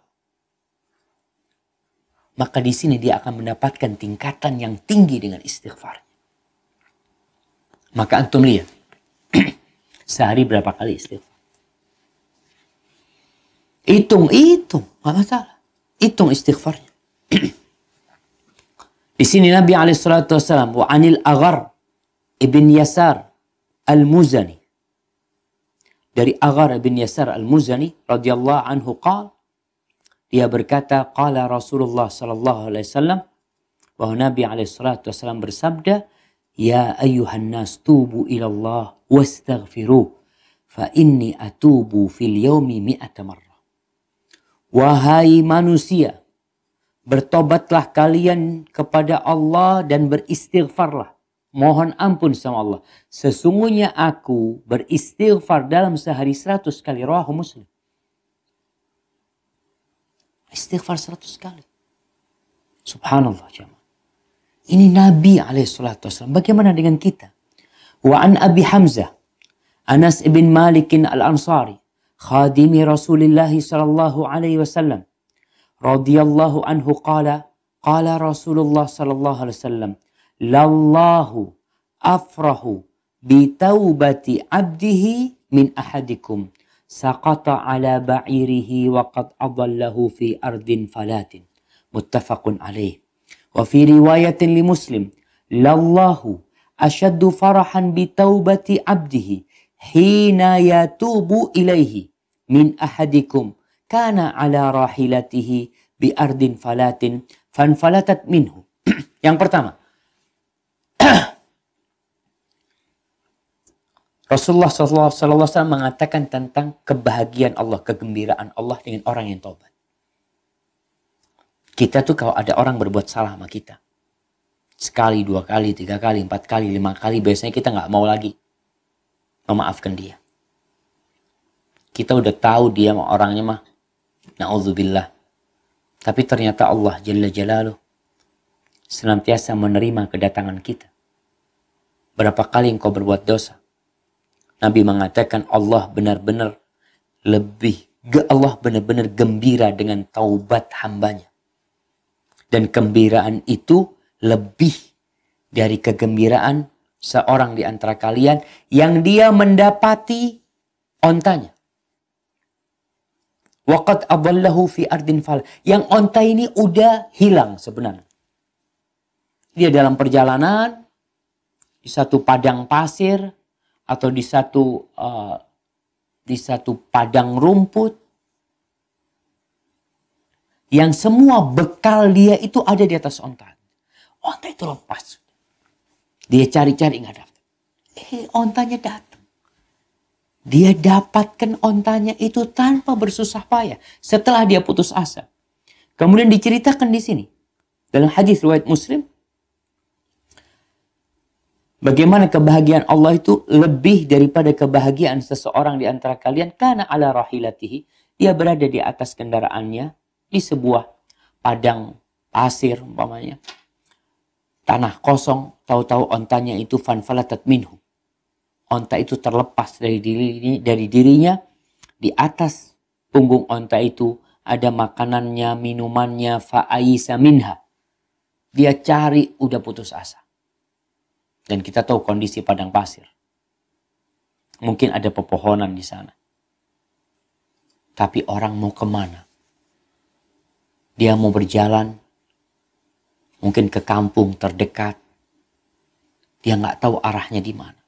Maka di sini dia akan mendapatkan tingkatan yang tinggi dengan istighfar. Maka antum lihat *clears throat* sehari berapa kali istighfar. Hitung, hitung, nggak masalah. Hitung istighfarnya. *clears throat* سيدنا النبي عليه الصلاة والسلام وعن الأغر ابن Yasar Al-Muzani dari Agar bin Yasar Al-Muzani radhiyallahu anhu qal dia berkata qala Rasulullah sallallahu alaihi wasallam bahwa Nabi alaihi salatu wasallam bersabda ya ayuhan nas tubu ila Allah wastaghfiru fa inni atubu fil yaumi mi'ata marrah wahai manusia Bertobatlah kalian kepada Allah dan beristighfarlah. Mohon ampun sama Allah. Sesungguhnya aku beristighfar dalam sehari seratus kali. Rahu muslim. Istighfar seratus kali. Subhanallah jemaah. Ini Nabi alaihissalam. Bagaimana dengan kita? Wa an Abi Hamzah. Anas ibn Malikin al-Ansari. Khadimi Rasulullah sallallahu alaihi wasallam. رضي الله عنه قال قال رسول الله صلى الله عليه وسلم لله أفرح بتوبة عبده من أحدكم سقط على بعيره وقد أضله في أرض فلات متفق عليه وفي رواية لمسلم لله أشد فرحا بتوبة عبده حين يتوب إليه من أحدكم kana ala rahilatihi bi ardin falatin falatat minhu. *clears throat* Yang pertama, *clears throat* Rasulullah SAW mengatakan tentang kebahagiaan Allah, kegembiraan Allah dengan orang yang taubat. Kita tuh kalau ada orang berbuat salah sama kita, sekali, dua kali, tiga kali, empat kali, lima kali, biasanya kita nggak mau lagi memaafkan dia. Kita udah tahu dia orangnya mah Na'udzubillah. Tapi ternyata Allah Jalla Jalaluh senantiasa menerima kedatangan kita. Berapa kali engkau berbuat dosa? Nabi mengatakan Allah benar-benar lebih Allah benar-benar gembira dengan taubat hambanya. Dan kegembiraan itu lebih dari kegembiraan seorang di antara kalian yang dia mendapati ontanya. Waqad adallahu fi ardin fal. Yang onta ini udah hilang sebenarnya. Dia dalam perjalanan di satu padang pasir atau di satu uh, di satu padang rumput yang semua bekal dia itu ada di atas onta. Onta itu lepas. Dia cari-cari nggak -cari, dapat. Eh, ontanya datang. Dia dapatkan ontanya itu tanpa bersusah payah setelah dia putus asa. Kemudian diceritakan di sini dalam hadis riwayat Muslim bagaimana kebahagiaan Allah itu lebih daripada kebahagiaan seseorang di antara kalian karena ala rahilatihi dia berada di atas kendaraannya di sebuah padang pasir umpamanya tanah kosong tahu-tahu ontanya itu fanfalatat minhu onta itu terlepas dari diri dari dirinya di atas punggung onta itu ada makanannya minumannya faaisa minha dia cari udah putus asa dan kita tahu kondisi padang pasir mungkin ada pepohonan di sana tapi orang mau kemana dia mau berjalan mungkin ke kampung terdekat dia nggak tahu arahnya di mana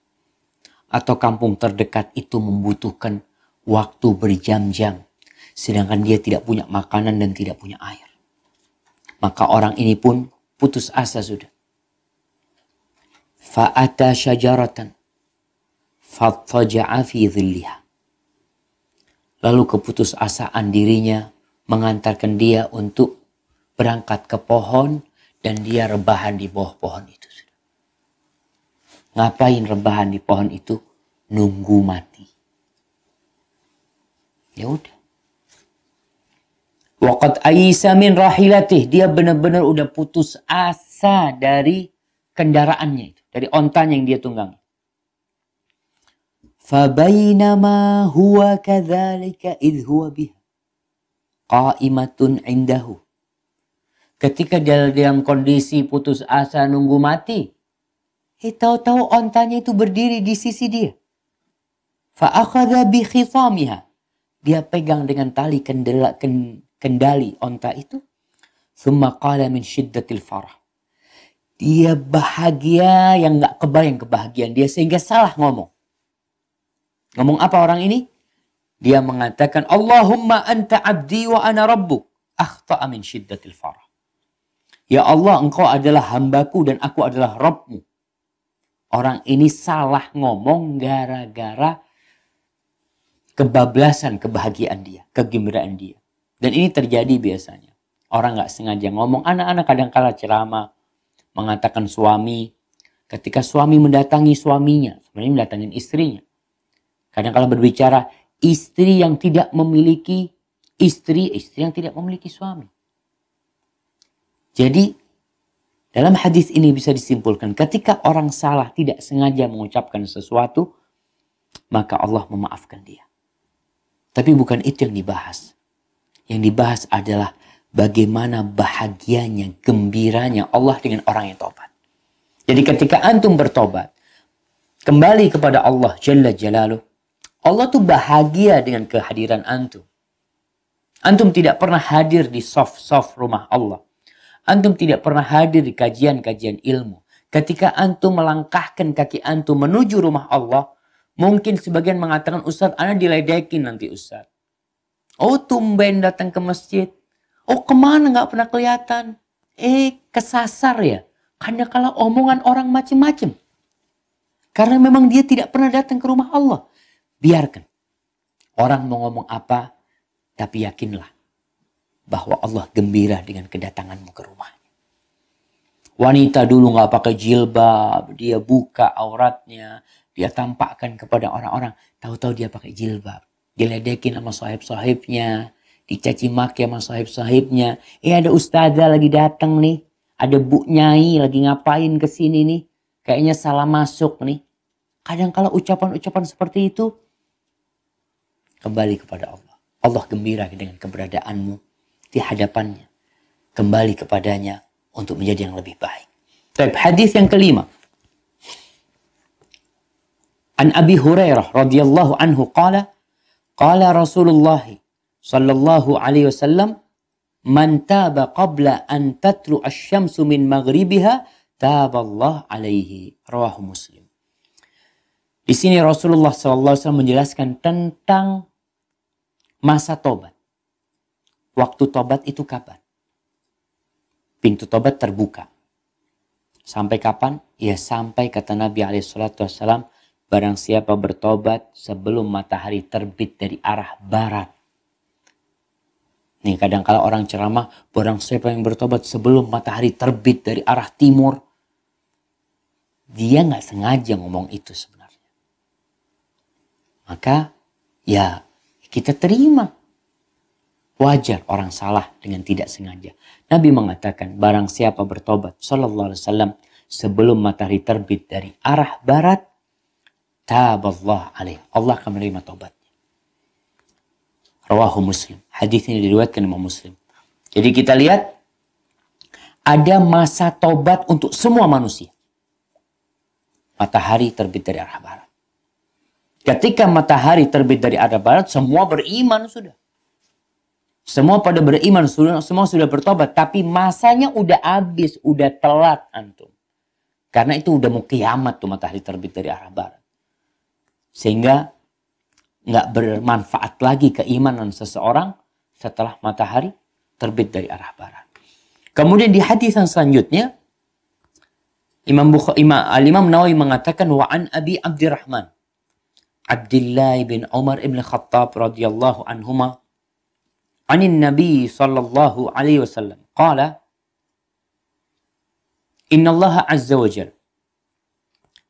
atau kampung terdekat itu membutuhkan waktu berjam-jam, sedangkan dia tidak punya makanan dan tidak punya air. Maka orang ini pun putus asa sudah. Fa'ata syajaratan fattaja'a fi dhilliha. Lalu keputusasaan dirinya mengantarkan dia untuk berangkat ke pohon dan dia rebahan di bawah pohon itu. Ngapain rebahan di pohon itu? Nunggu mati. Ya udah. Waqat Aisa min rahilatih. Dia benar-benar udah putus asa dari kendaraannya itu. Dari ontanya yang dia tunggang. Fabainama huwa kadhalika idh huwa biha. Qa'imatun indahu. Ketika dia dalam kondisi putus asa nunggu mati. Eh tahu-tahu ontanya itu berdiri di sisi dia. Fa'akhadha bi khifamiha Dia pegang dengan tali kendala, kendali onta itu. Thumma qala min syiddatil farah. Dia bahagia yang gak kebayang kebahagiaan dia sehingga salah ngomong. Ngomong apa orang ini? Dia mengatakan, Allahumma anta abdi wa ana rabbuk. Akhta'a min syiddatil farah. Ya Allah, engkau adalah hambaku dan aku adalah Rabbmu. Orang ini salah ngomong gara-gara kebablasan kebahagiaan dia, kegembiraan dia. Dan ini terjadi biasanya. Orang nggak sengaja ngomong, anak-anak kadang kala ceramah mengatakan suami, ketika suami mendatangi suaminya, sebenarnya mendatangi istrinya. Kadang kala berbicara, istri yang tidak memiliki istri, istri yang tidak memiliki suami. Jadi dalam hadis ini bisa disimpulkan ketika orang salah tidak sengaja mengucapkan sesuatu maka Allah memaafkan dia. Tapi bukan itu yang dibahas. Yang dibahas adalah bagaimana bahagianya, gembiranya Allah dengan orang yang tobat. Jadi ketika antum bertobat, kembali kepada Allah Jalla jalalu. Allah tuh bahagia dengan kehadiran antum. Antum tidak pernah hadir di soft-soft rumah Allah. Antum tidak pernah hadir di kajian-kajian ilmu. Ketika antum melangkahkan kaki antum menuju rumah Allah, mungkin sebagian mengatakan, Ustadz, Anda diledekin nanti Ustadz. Oh, tumben datang ke masjid. Oh, kemana nggak pernah kelihatan. Eh, kesasar ya. Karena kalau omongan orang macem-macem. Karena memang dia tidak pernah datang ke rumah Allah. Biarkan. Orang mau ngomong apa, tapi yakinlah bahwa Allah gembira dengan kedatanganmu ke rumahnya. Wanita dulu nggak pakai jilbab, dia buka auratnya, dia tampakkan kepada orang-orang. Tahu-tahu dia pakai jilbab, diledekin sama sahib-sahibnya, dicaci maki sama sahib-sahibnya. Eh ada ustazah lagi datang nih, ada bu nyai lagi ngapain ke sini nih. Kayaknya salah masuk nih. Kadang kalau ucapan-ucapan seperti itu kembali kepada Allah. Allah gembira dengan keberadaanmu di hadapannya. Kembali kepadanya untuk menjadi yang lebih baik. Tapi hadis yang kelima. An Abi Hurairah radhiyallahu anhu qala qala Rasulullah sallallahu alaihi wasallam man taba qabla an tatlu asy-syamsu min maghribiha Allah alaihi rawahu Muslim. Di sini Rasulullah sallallahu alaihi wasallam menjelaskan tentang masa tobat Waktu tobat itu kapan? Pintu tobat terbuka. Sampai kapan? Ya sampai kata Nabi SAW, barang siapa bertobat sebelum matahari terbit dari arah barat. Nih kadangkala -kadang orang ceramah, barang siapa yang bertobat sebelum matahari terbit dari arah timur. Dia nggak sengaja ngomong itu sebenarnya. Maka ya kita terima Wajar orang salah dengan tidak sengaja. Nabi mengatakan barang siapa bertobat sallallahu alaihi wasallam sebelum matahari terbit dari arah barat taballah alaih. Allah akan menerima tobat. Rawahu Muslim. Hadis ini diriwayatkan oleh Muslim. Jadi kita lihat ada masa tobat untuk semua manusia. Matahari terbit dari arah barat. Ketika matahari terbit dari arah barat, semua beriman sudah. Semua pada beriman, semua sudah bertobat, tapi masanya udah habis, udah telat antum. Karena itu udah mau kiamat tuh matahari terbit dari arah barat. Sehingga nggak bermanfaat lagi keimanan seseorang setelah matahari terbit dari arah barat. Kemudian di hadis yang selanjutnya Imam Bukhari Imam Al Imam Nawawi mengatakan wa an Abi Abdurrahman Abdullah bin Umar ibn Khattab radhiyallahu anhuma anin Nabi sallallahu alaihi wasallam qala Inna Allah azza wa jal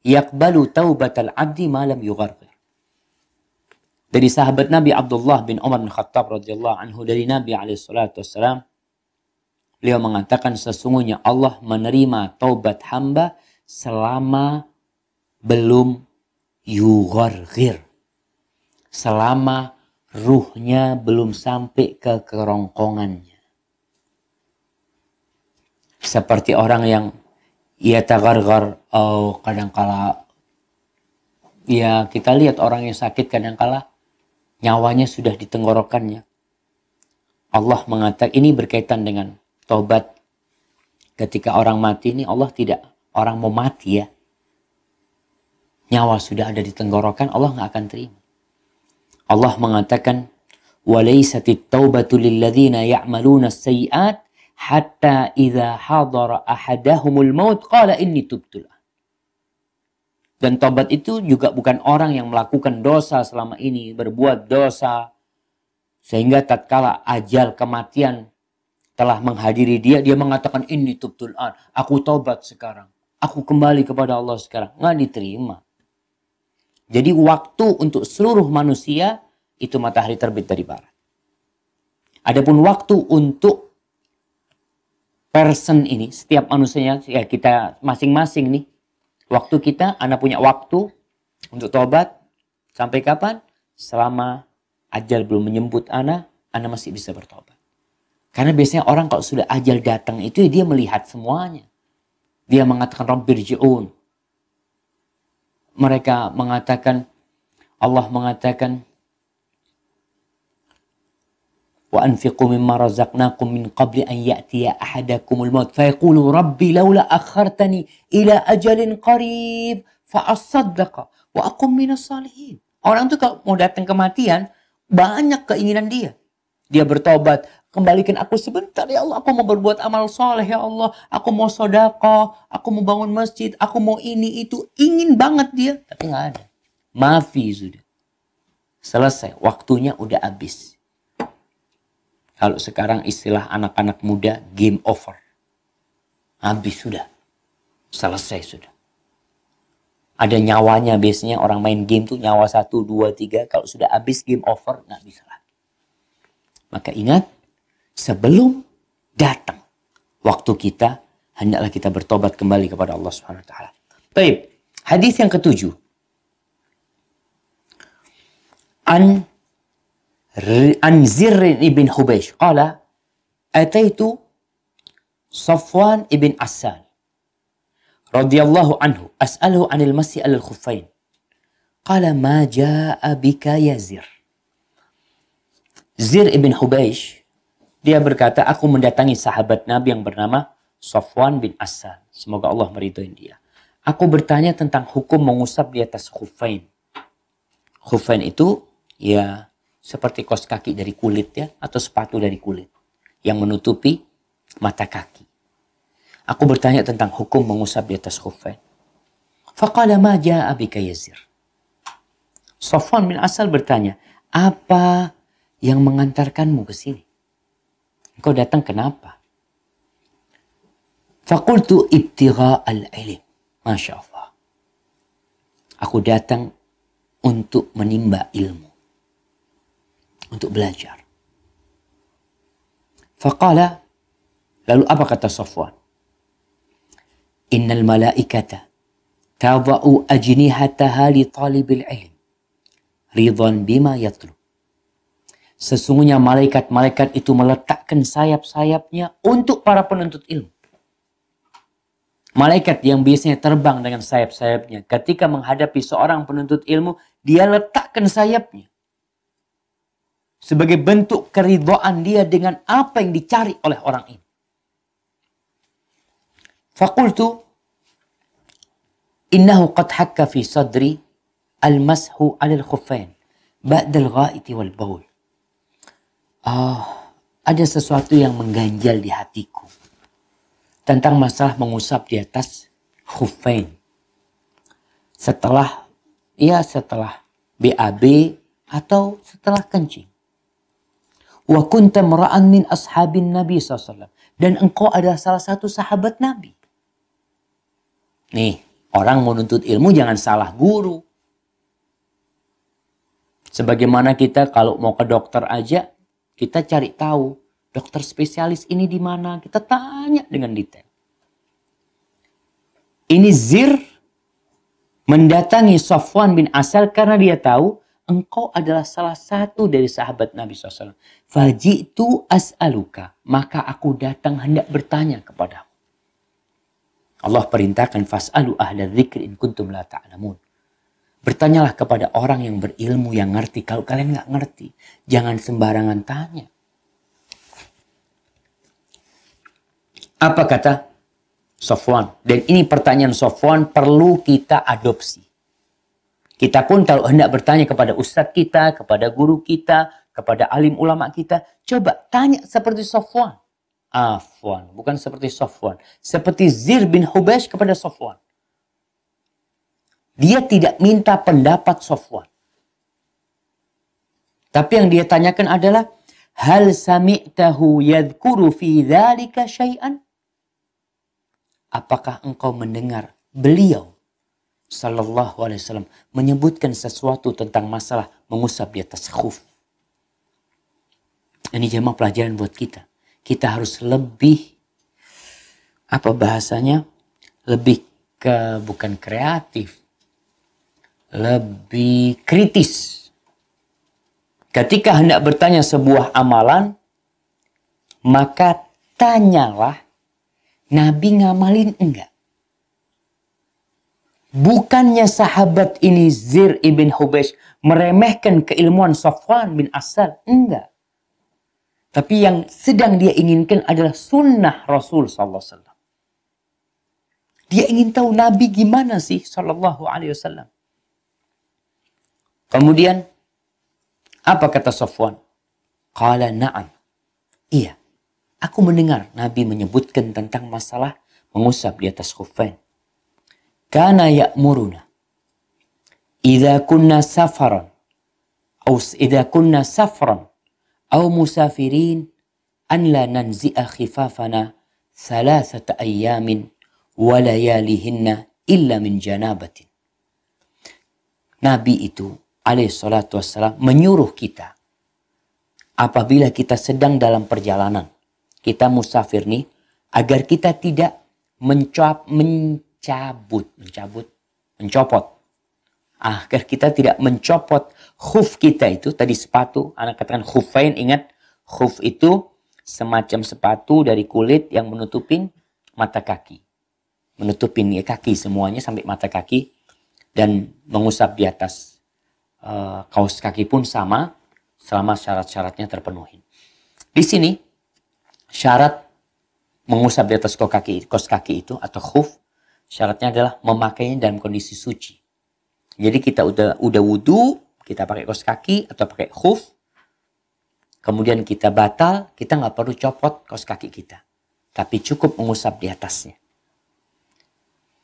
yaqbalu taubatal abdi ma lam yugharqir. Dari sahabat Nabi Abdullah bin Umar bin Khattab radhiyallahu anhu dari Nabi alaihi salatu wasalam beliau mengatakan sesungguhnya Allah menerima taubat hamba selama belum yugharqir. Selama ruhnya belum sampai ke kerongkongannya. Seperti orang yang ia tagar-gar, oh kadangkala ya kita lihat orang yang sakit kadangkala nyawanya sudah ditenggorokannya. Allah mengatakan ini berkaitan dengan tobat. Ketika orang mati ini Allah tidak orang mau mati ya. Nyawa sudah ada di tenggorokan Allah nggak akan terima. Allah mengatakan, "Walaisatit taubatu lilladzina ya'maluna sayyi'at hatta idza hadara ahadahumul maut qala inni tubtu Dan tobat itu juga bukan orang yang melakukan dosa selama ini, berbuat dosa sehingga tatkala ajal kematian telah menghadiri dia, dia mengatakan ini tubtul an, aku tobat sekarang, aku kembali kepada Allah sekarang, nggak diterima. Jadi waktu untuk seluruh manusia itu matahari terbit dari barat. Adapun waktu untuk person ini, setiap manusianya, ya kita masing-masing nih. Waktu kita, Anda punya waktu untuk tobat. Sampai kapan? Selama ajal belum menyebut anak, Anda masih bisa bertobat. Karena biasanya orang kalau sudah ajal datang itu dia melihat semuanya. Dia mengatakan Rabbirji'un mereka mengatakan Allah mengatakan wa anfiqu mimma razaqnakum min qabli an ya'tiya ahadakumul maut fa yaqulu rabbi laula akhartani ila ajalin qarib fa asaddaqa wa aqum minas salihin orang itu kalau mau datang kematian banyak keinginan dia dia bertobat Kembalikan aku sebentar ya Allah. Aku mau berbuat amal soleh ya Allah. Aku mau sodako. Aku mau bangun masjid. Aku mau ini itu. Ingin banget dia. Tapi nggak ada. Mafi sudah. Selesai. Waktunya udah habis. Kalau sekarang istilah anak-anak muda game over. Habis sudah. Selesai sudah. Ada nyawanya biasanya orang main game tuh nyawa satu dua tiga Kalau sudah habis game over nggak bisa lagi. Maka ingat sebelum datang waktu kita hendaklah kita bertobat kembali kepada Allah Subhanahu wa taala. Baik, hadis yang ketujuh. An An Zir ibn Hubaysh qala ataitu Safwan ibn Asal radhiyallahu anhu as'aluhu anil masih al-khuffain qala ma jaa bika ya Zir zir ibn hubaysh dia berkata, aku mendatangi sahabat Nabi yang bernama Sofwan bin Asal. Semoga Allah meridhoi dia. Aku bertanya tentang hukum mengusap di atas khufain. Khufain itu ya seperti kos kaki dari kulit ya atau sepatu dari kulit yang menutupi mata kaki. Aku bertanya tentang hukum mengusap di atas khufain. Faqala ma ja'a bika Yazir. Sofwan bin Asal bertanya, apa yang mengantarkanmu ke sini? Kau datang kenapa? Fakultu ibtira al ilm. Masya Allah. Aku datang untuk menimba ilmu. Untuk belajar. Fakala. Lalu apa kata Safwan? Innal malaikata ta'wau ajnihataha li talibil ilm. Ridhan bima yatlub. Sesungguhnya malaikat-malaikat itu meletakkan sayap-sayapnya untuk para penuntut ilmu. Malaikat yang biasanya terbang dengan sayap-sayapnya, ketika menghadapi seorang penuntut ilmu, dia letakkan sayapnya. Sebagai bentuk keridhaan dia dengan apa yang dicari oleh orang ini. Fakultu, innahu qad hakka fi sadri al-mashu al khuffain ba'dal ghaiti wal baul. Oh, ada sesuatu yang mengganjal di hatiku tentang masalah mengusap di atas Hufain. Setelah ya setelah BAB atau setelah kencing. Wa kunta min ashabin Nabi SAW. Dan engkau adalah salah satu sahabat Nabi. Nih, orang menuntut ilmu jangan salah guru. Sebagaimana kita kalau mau ke dokter aja, kita cari tahu dokter spesialis ini di mana, kita tanya dengan detail. Ini Zir mendatangi Sofwan bin Asal karena dia tahu engkau adalah salah satu dari sahabat Nabi SAW. Fajitu as'aluka. Maka aku datang hendak bertanya kepadamu. Allah perintahkan fas'alu ahla dzikri in kuntum la ta'lamun. Ta Bertanyalah kepada orang yang berilmu, yang ngerti. Kalau kalian nggak ngerti, jangan sembarangan tanya. Apa kata Sofwan? Dan ini pertanyaan Sofwan perlu kita adopsi. Kita pun kalau hendak bertanya kepada ustadz kita, kepada guru kita, kepada alim ulama kita, coba tanya seperti Sofwan. Afwan, bukan seperti Sofwan. Seperti Zir bin Hubesh kepada Sofwan. Dia tidak minta pendapat Sofwan. Tapi yang dia tanyakan adalah, Hal sami'tahu yadhkuru fi dhalika syai'an? Apakah engkau mendengar beliau sallallahu alaihi wasallam menyebutkan sesuatu tentang masalah mengusap di atas khuf? Ini jemaah pelajaran buat kita. Kita harus lebih apa bahasanya? Lebih ke bukan kreatif, lebih kritis. Ketika hendak bertanya sebuah amalan, maka tanyalah Nabi ngamalin enggak? Bukannya sahabat ini Zir ibn Hubesh meremehkan keilmuan Safwan bin Asal? Enggak. Tapi yang sedang dia inginkan adalah sunnah Rasul Sallallahu Dia ingin tahu Nabi gimana sih Sallallahu Alaihi Wasallam. Kemudian apa kata Sofwan? Qala na'am. Iya. Aku mendengar Nabi menyebutkan tentang masalah mengusap di atas kufain. Kana ya'muruna. Iza kunna safaran. Au iza kunna safaran. Au musafirin. An la nanzi'a khifafana thalathata ayyamin wa illa min janabatin. Nabi itu alaihissalatu wassalam menyuruh kita apabila kita sedang dalam perjalanan, kita musafir nih, agar kita tidak mencap, mencabut, mencabut, mencopot. Agar kita tidak mencopot khuf kita itu, tadi sepatu, anak katakan khufain, ingat khuf itu semacam sepatu dari kulit yang menutupin mata kaki. Menutupin ya, kaki semuanya sampai mata kaki dan mengusap di atas Eh, kaos kaki pun sama selama syarat-syaratnya terpenuhi. Di sini syarat mengusap di atas kaos kaki, kaos kaki itu atau khuf syaratnya adalah memakainya dalam kondisi suci. Jadi kita udah udah wudu, kita pakai kaos kaki atau pakai khuf, kemudian kita batal, kita nggak perlu copot kaos kaki kita, tapi cukup mengusap di atasnya.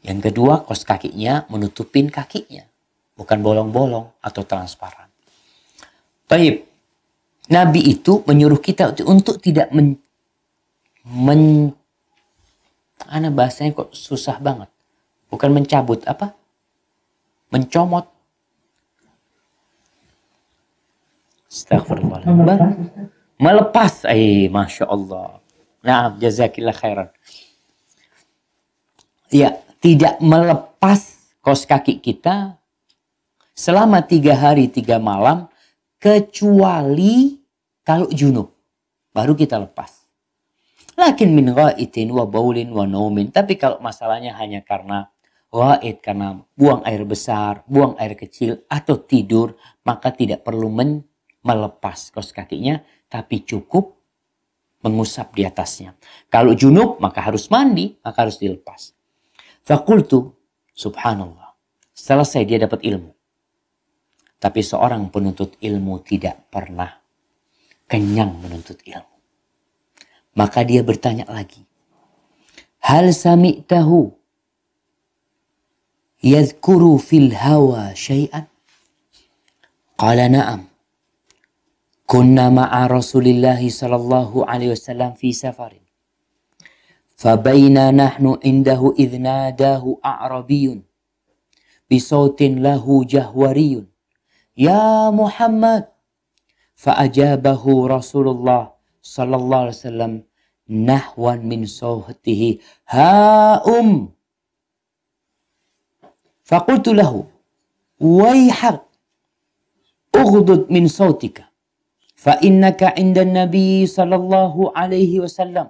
Yang kedua, kaos kakinya menutupin kakinya bukan bolong-bolong atau transparan. Taib, Nabi itu menyuruh kita untuk tidak men, men Anak bahasanya kok susah banget. Bukan mencabut apa? Mencomot. Astagfirullah. Melepas. Ay, eh, Masya Allah. Nah, jazakillah khairan. Ya, tidak melepas kos kaki kita selama tiga hari tiga malam kecuali kalau junub baru kita lepas. Lakin min ghaitin wa baulin wa naumin. Tapi kalau masalahnya hanya karena ghaid karena buang air besar, buang air kecil atau tidur, maka tidak perlu men melepas kos kakinya tapi cukup mengusap di atasnya. Kalau junub maka harus mandi, maka harus dilepas. Fakultu subhanallah. Selesai dia dapat ilmu. Tapi seorang penuntut ilmu tidak pernah kenyang menuntut ilmu. Maka dia bertanya lagi. Hal sami'tahu yadkuru fil hawa syai'an? Qala na'am. Kunna ma'a Rasulullah sallallahu alaihi wasallam fi safarin. فبينا نحن عنده إذ ناداه أعربي بصوت له جهوري يا محمد فأجابه رسول الله صلى الله عليه وسلم نحوا من صوته ها أم فقلت له ويحك اغضض من صوتك فإنك عند النبي صلى الله عليه وسلم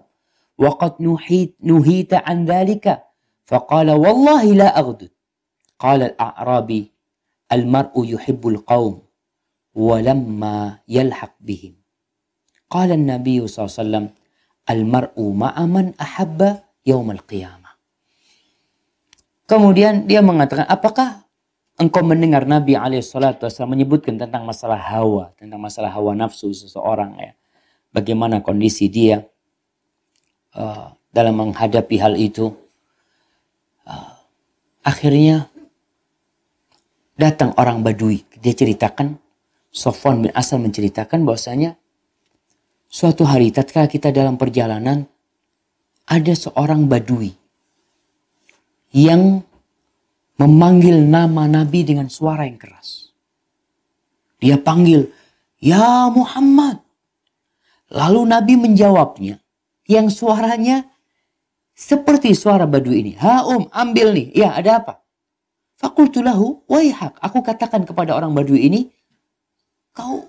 وقد نحيت نهيت عن ذلك فقال والله لا أغضض قال الأعرابي Al-mar'u yuhibbul qawm walamma yalhaq bihim. Qala Nabi SAW, Al-mar'u ma'aman ahabba al qiyamah. Kemudian dia mengatakan, apakah engkau mendengar Nabi SAW menyebutkan tentang masalah hawa, tentang masalah hawa nafsu seseorang ya. Bagaimana kondisi dia uh, dalam menghadapi hal itu. Uh, akhirnya datang orang Badui. Dia ceritakan, Sofwan bin Asal menceritakan bahwasanya suatu hari tatkala kita dalam perjalanan ada seorang Badui yang memanggil nama Nabi dengan suara yang keras. Dia panggil, "Ya Muhammad." Lalu Nabi menjawabnya yang suaranya seperti suara Badui ini. "Ha um, ambil nih. Ya, ada apa?" Fakultulahu waihak. Aku katakan kepada orang Badui ini, kau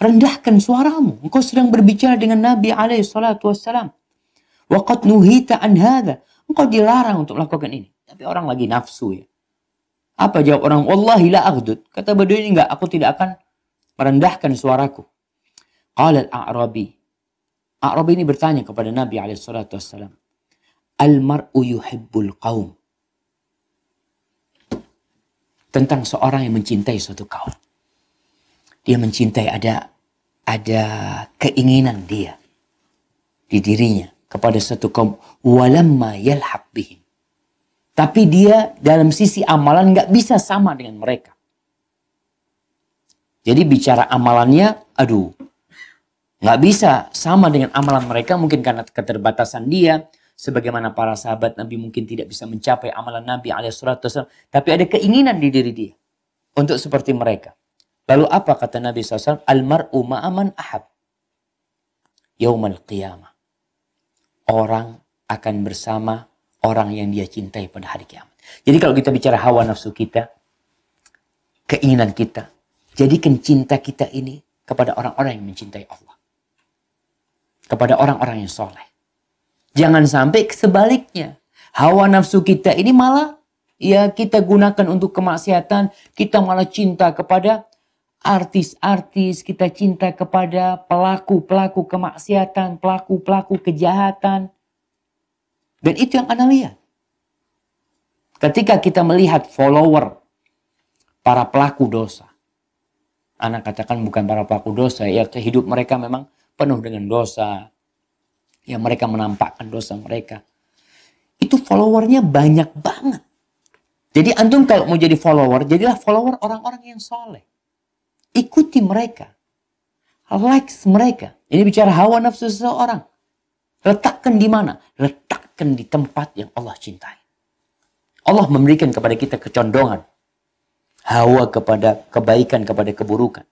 rendahkan suaramu. Engkau sedang berbicara dengan Nabi alaihi salatu nuhita an hadha. Engkau dilarang untuk melakukan ini. Tapi orang lagi nafsu ya. Apa jawab orang? Wallahi la agdud. Kata Badui ini enggak, aku tidak akan merendahkan suaraku. Qala al-A'rabi. A'rabi ini bertanya kepada Nabi alaihi salatu wassalam. Al-mar'u yuhibbul qawm tentang seorang yang mencintai suatu kaum. Dia mencintai ada ada keinginan dia di dirinya kepada suatu kaum walamma yalhaq bihim. Tapi dia dalam sisi amalan nggak bisa sama dengan mereka. Jadi bicara amalannya, aduh, nggak bisa sama dengan amalan mereka mungkin karena keterbatasan dia, sebagaimana para sahabat Nabi mungkin tidak bisa mencapai amalan Nabi alaihissalam, tapi ada keinginan di diri dia untuk seperti mereka. Lalu apa kata Nabi SAW? Almar'u ma'aman ahab. Yaumal qiyamah. Orang akan bersama orang yang dia cintai pada hari kiamat. Jadi kalau kita bicara hawa nafsu kita, keinginan kita, jadikan cinta kita ini kepada orang-orang yang mencintai Allah. Kepada orang-orang yang soleh. Jangan sampai sebaliknya. Hawa nafsu kita ini malah ya kita gunakan untuk kemaksiatan, kita malah cinta kepada artis-artis, kita cinta kepada pelaku-pelaku kemaksiatan, pelaku-pelaku kejahatan. Dan itu yang Anda lihat. Ketika kita melihat follower para pelaku dosa, anak katakan bukan para pelaku dosa, ya hidup mereka memang penuh dengan dosa, Ya mereka menampakkan dosa mereka. Itu followernya banyak banget. Jadi antum kalau mau jadi follower, jadilah follower orang-orang yang soleh. Ikuti mereka. Likes mereka. Ini bicara hawa nafsu seseorang. Letakkan di mana? Letakkan di tempat yang Allah cintai. Allah memberikan kepada kita kecondongan. Hawa kepada kebaikan, kepada keburukan.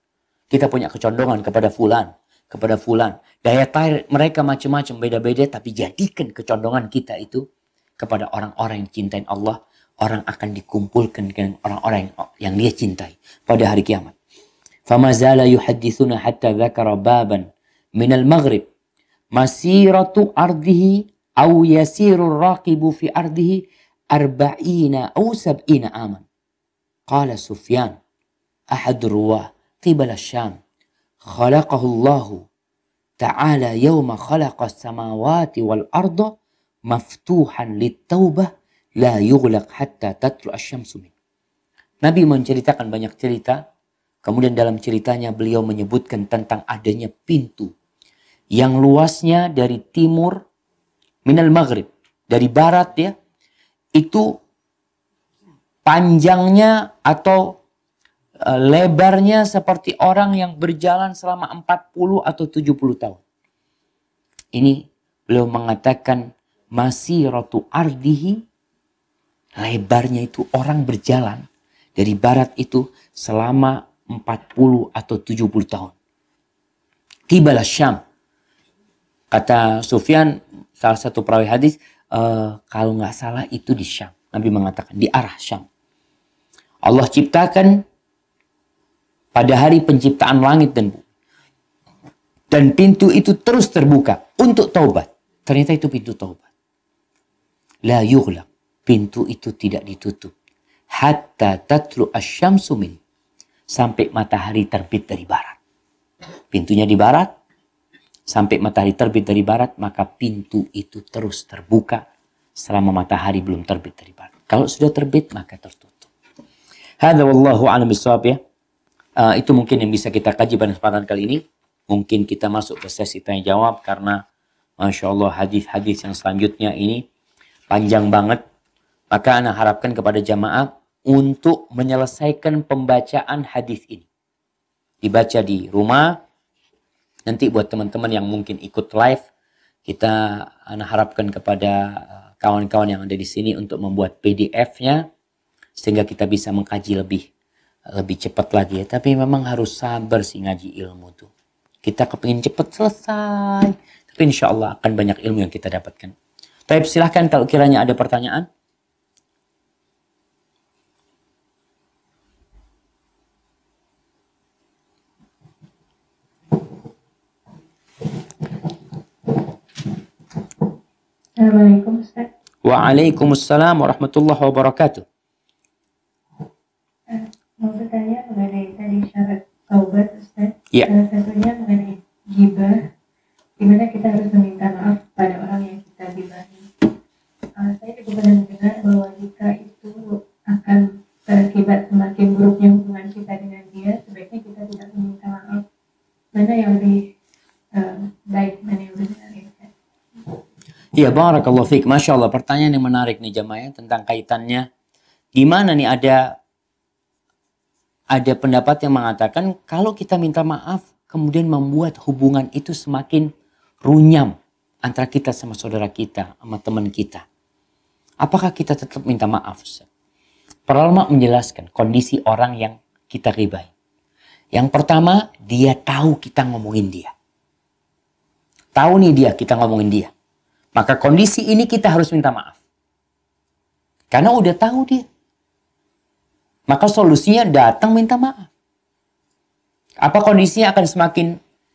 Kita punya kecondongan kepada fulan kepada fulan. Daya tarik mereka macam-macam beda-beda tapi jadikan kecondongan kita itu kepada orang-orang yang cintain Allah. Orang akan dikumpulkan dengan orang-orang yang, yang dia cintai pada hari kiamat. Famazala yuhadithuna hatta dhakara baban minal maghrib. Masiratu ardihi au yasiru raqibu fi ardihi arba'ina au sab'ina aman. Qala Sufyan. أحد الرواه قبل الشام khalaqahullahu ta'ala yawma khalaqas samawati wal arda maftuhan litaubah la yughlaq hatta tatlu asyamsu min. Nabi menceritakan banyak cerita. Kemudian dalam ceritanya beliau menyebutkan tentang adanya pintu yang luasnya dari timur minal maghrib, dari barat ya, itu panjangnya atau Eh, lebarnya seperti orang yang berjalan selama 40 atau 70 tahun. Ini beliau mengatakan masih rotu ardihi lebarnya itu orang berjalan dari barat itu selama 40 atau 70 tahun. Tibalah Syam. Kata Sufyan, salah satu perawi hadis, e, kalau nggak salah itu di Syam. Nabi mengatakan di arah Syam. Allah ciptakan pada hari penciptaan langit dan bumi. Dan pintu itu terus terbuka untuk taubat. Ternyata itu pintu taubat. La yughlaq. Pintu itu tidak ditutup. Hatta tatlu asyamsu min. Sampai matahari terbit dari barat. Pintunya di barat. Sampai matahari terbit dari barat. Maka pintu itu terus terbuka. Selama matahari belum terbit dari barat. Kalau sudah terbit maka tertutup. Hada wallahu alam ya. Uh, itu mungkin yang bisa kita kaji pada kesempatan kali ini. Mungkin kita masuk ke sesi tanya jawab karena Masya Allah hadis-hadis yang selanjutnya ini panjang banget. Maka anak harapkan kepada jamaah untuk menyelesaikan pembacaan hadis ini. Dibaca di rumah, nanti buat teman-teman yang mungkin ikut live, kita anak harapkan kepada eh, kawan-kawan yang ada di sini untuk membuat PDF-nya sehingga kita bisa mengkaji lebih lebih cepat lagi ya. Tapi memang harus sabar sih ngaji ilmu tuh. Kita kepingin cepat selesai. Tapi insya Allah akan banyak ilmu yang kita dapatkan. Tapi silahkan kalau kiranya ada pertanyaan. Assalamualaikum Ustaz. Waalaikumsalam warahmatullahi wabarakatuh. Mau bertanya mengenai tadi syarat taubat Ustaz. Ya. Salah satunya mengenai gibah, dimana kita harus meminta maaf pada orang yang kita gibahi. Uh, saya juga pernah mendengar bahwa jika itu akan berakibat semakin buruknya hubungan kita dengan dia, sebaiknya kita tidak meminta maaf. Mana yang lebih uh, baik, mana yang baik? Iya, barakallahu fiik. Masya Allah, pertanyaan yang menarik nih jamaah ya, tentang kaitannya. Gimana nih ada ada pendapat yang mengatakan kalau kita minta maaf kemudian membuat hubungan itu semakin runyam antara kita sama saudara kita, sama teman kita. Apakah kita tetap minta maaf? Peralma menjelaskan kondisi orang yang kita ribai. Yang pertama, dia tahu kita ngomongin dia. Tahu nih dia kita ngomongin dia. Maka kondisi ini kita harus minta maaf. Karena udah tahu dia. Maka solusinya datang minta maaf. Apa kondisinya akan semakin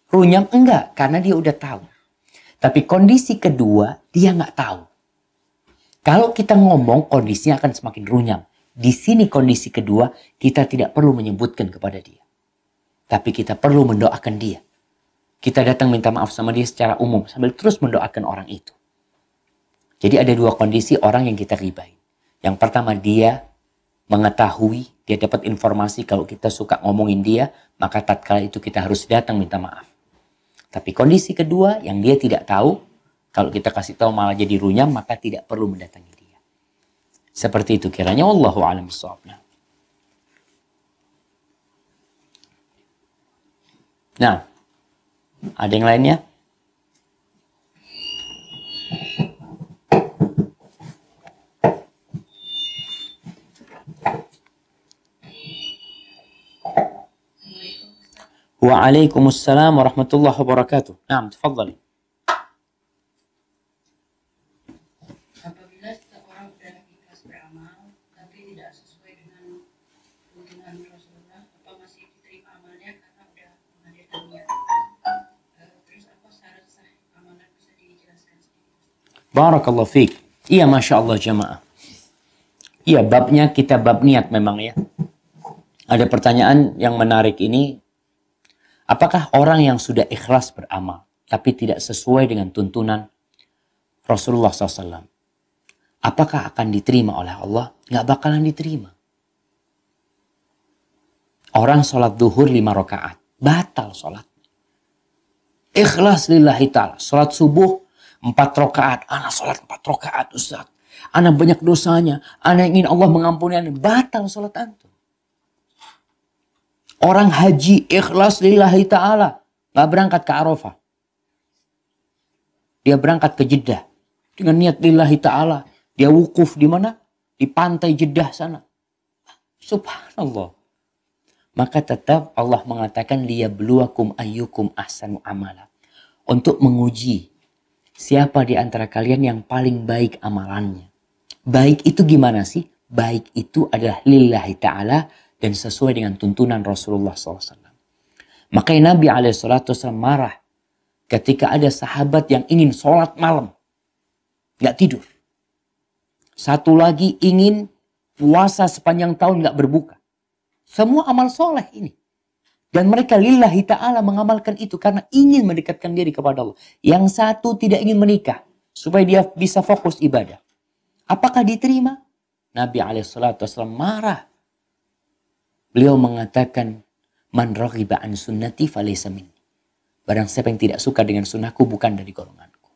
runyam? Enggak, karena dia udah tahu. Tapi kondisi kedua, dia nggak tahu. Kalau kita ngomong, kondisinya akan semakin runyam. Di sini kondisi kedua, kita tidak perlu menyebutkan kepada dia. Tapi kita perlu mendoakan dia. Kita datang minta maaf sama dia secara umum sambil terus mendoakan orang itu. Jadi ada dua kondisi orang yang kita ribai. Yang pertama dia mengetahui, dia dapat informasi kalau kita suka ngomongin dia, maka tatkala itu kita harus datang minta maaf. Tapi kondisi kedua yang dia tidak tahu, kalau kita kasih tahu malah jadi runyam, maka tidak perlu mendatangi dia. Seperti itu kiranya Allahu a'lam bishawab. Nah, ada yang lainnya? وعليكم السلام ورحمة الله وبركاته نعم تفضلي Barakallah fiqh. Iya Masya Allah jamaah. Iya babnya kita bab niat memang ya. Ada pertanyaan yang menarik ini Apakah orang yang sudah ikhlas beramal tapi tidak sesuai dengan tuntunan Rasulullah SAW, apakah akan diterima oleh Allah? Nggak bakalan diterima. Orang sholat duhur lima rakaat, batal sholat. Ikhlas lillahi ta'ala. Sholat subuh empat rakaat, anak sholat empat rakaat Ustaz. Anak banyak dosanya, anak ingin Allah mengampuni, anak batal sholat antum. Orang haji ikhlas lillahi ta'ala. Gak berangkat ke Arafah. Dia berangkat ke Jeddah. Dengan niat lillahi ta'ala. Dia wukuf di mana? Di pantai Jeddah sana. Subhanallah. Maka tetap Allah mengatakan liyabluwakum ayyukum ahsanu amala. Untuk menguji siapa di antara kalian yang paling baik amalannya. Baik itu gimana sih? Baik itu adalah lillahi ta'ala dan sesuai dengan tuntunan Rasulullah SAW. Maka Nabi SAW marah ketika ada sahabat yang ingin sholat malam. Nggak tidur. Satu lagi ingin puasa sepanjang tahun nggak berbuka. Semua amal soleh ini. Dan mereka lillahi ta'ala mengamalkan itu karena ingin mendekatkan diri kepada Allah. Yang satu tidak ingin menikah supaya dia bisa fokus ibadah. Apakah diterima? Nabi alaihissalam marah Beliau mengatakan, Man rohiba an sunnati falaysa min. Barang siapa yang tidak suka dengan sunnahku bukan dari golonganku.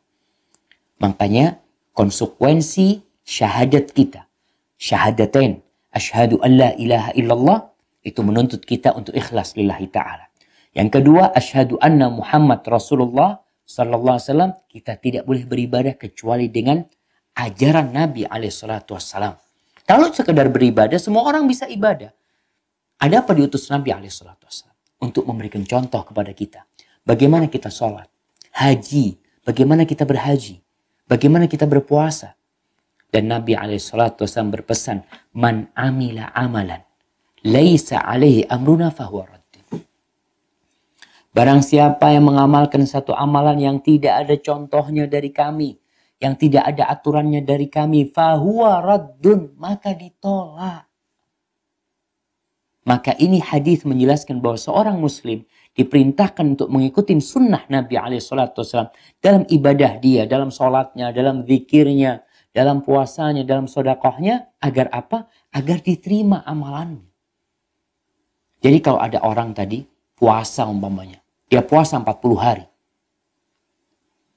Makanya konsekuensi syahadat kita. Syahadatain. Ashadu an la ilaha illallah. Itu menuntut kita untuk ikhlas lillahi ta'ala. Yang kedua, ashadu anna Muhammad Rasulullah sallallahu alaihi wasallam kita tidak boleh beribadah kecuali dengan ajaran Nabi alaihi salatu wasallam. Kalau sekedar beribadah semua orang bisa ibadah, ada apa diutus Nabi Alaihi Alaihissalam untuk memberikan contoh kepada kita? Bagaimana kita sholat, haji, bagaimana kita berhaji, bagaimana kita berpuasa? Dan Nabi Alaihi Alaihissalam berpesan, man amila amalan, laisa alaihi amruna fahuwa Barang siapa yang mengamalkan satu amalan yang tidak ada contohnya dari kami, yang tidak ada aturannya dari kami, fahuwa raddun, maka ditolak. Maka ini hadis menjelaskan bahwa seorang muslim diperintahkan untuk mengikuti sunnah Nabi Alaihissalam dalam ibadah dia, dalam sholatnya, dalam zikirnya, dalam puasanya, dalam sodakohnya, agar apa? Agar diterima amalannya. Jadi kalau ada orang tadi puasa umpamanya, dia puasa 40 hari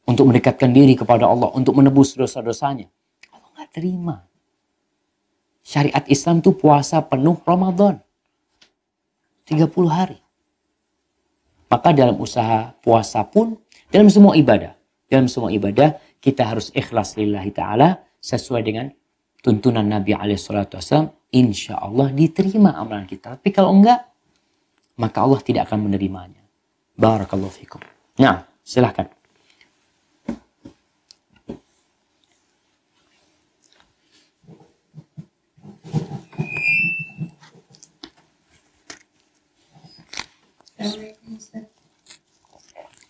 untuk mendekatkan diri kepada Allah, untuk menebus dosa-dosanya. Allah nggak terima. Syariat Islam itu puasa penuh Ramadan. 30 hari. Maka dalam usaha puasa pun, dalam semua ibadah, dalam semua ibadah kita harus ikhlas lillahi ta'ala sesuai dengan tuntunan Nabi wassalam. Insya Allah diterima amalan kita. Tapi kalau enggak, maka Allah tidak akan menerimanya. Barakallahu fikum. Nah, silahkan.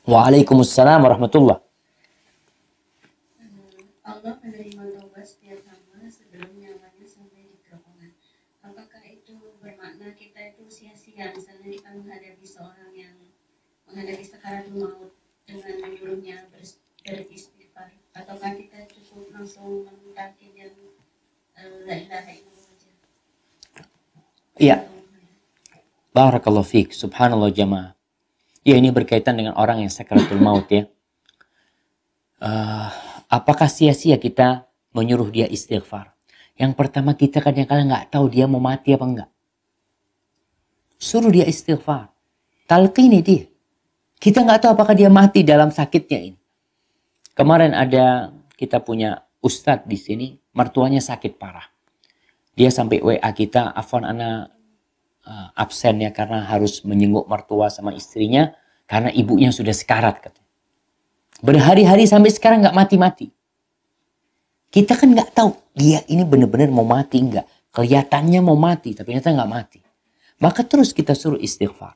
Waalaikumsalam warahmatullah. Allah menerima taubat setiap hamba sebelum nyawanya sampai di kerongan Apakah itu bermakna kita itu sia-sia misalnya kita menghadapi seorang yang menghadapi sekaratul maut dengan menyuruhnya beristighfar ataukah kita cukup langsung mentaati yang la eh, lain illallah saja? Iya. Barakallahu fiqh. Subhanallah jamaah. Ya ini berkaitan dengan orang yang sakaratul maut ya. Uh, apakah sia-sia kita menyuruh dia istighfar? Yang pertama kita kadang-kadang nggak tahu dia mau mati apa enggak. Suruh dia istighfar. Talqini dia. Kita nggak tahu apakah dia mati dalam sakitnya ini. Kemarin ada kita punya ustadz di sini, mertuanya sakit parah. Dia sampai WA kita, Afon anak uh, absennya karena harus menjenguk mertua sama istrinya karena ibunya sudah sekarat katanya. Berhari-hari sampai sekarang nggak mati-mati. Kita kan nggak tahu dia ini benar-benar mau mati nggak. Kelihatannya mau mati tapi ternyata nggak mati. Maka terus kita suruh istighfar.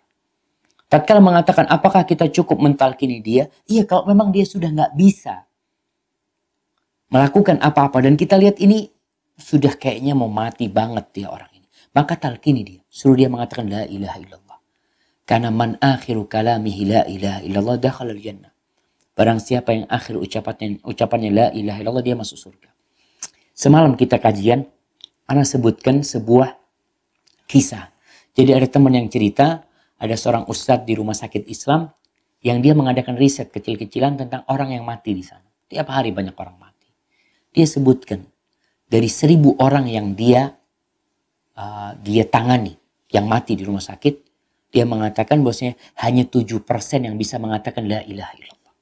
Tatkala mengatakan apakah kita cukup mental kini dia? Iya kalau memang dia sudah nggak bisa melakukan apa-apa dan kita lihat ini sudah kayaknya mau mati banget dia orang ini. Maka talkini dia. Suruh dia mengatakan la ilaha illallah. Karena man akhiru kalamihi la ilaha illallah dakhala jannah. Barang siapa yang akhir ucapannya, ucapannya la ilaha illallah dia masuk surga. Semalam kita kajian, Ana sebutkan sebuah kisah. Jadi ada teman yang cerita, ada seorang ustadz di rumah sakit Islam yang dia mengadakan riset kecil-kecilan tentang orang yang mati di sana. Tiap hari banyak orang mati. Dia sebutkan dari seribu orang yang dia uh, dia tangani, yang mati di rumah sakit, dia mengatakan bahwasanya hanya 7% yang bisa mengatakan la ilaha illallah.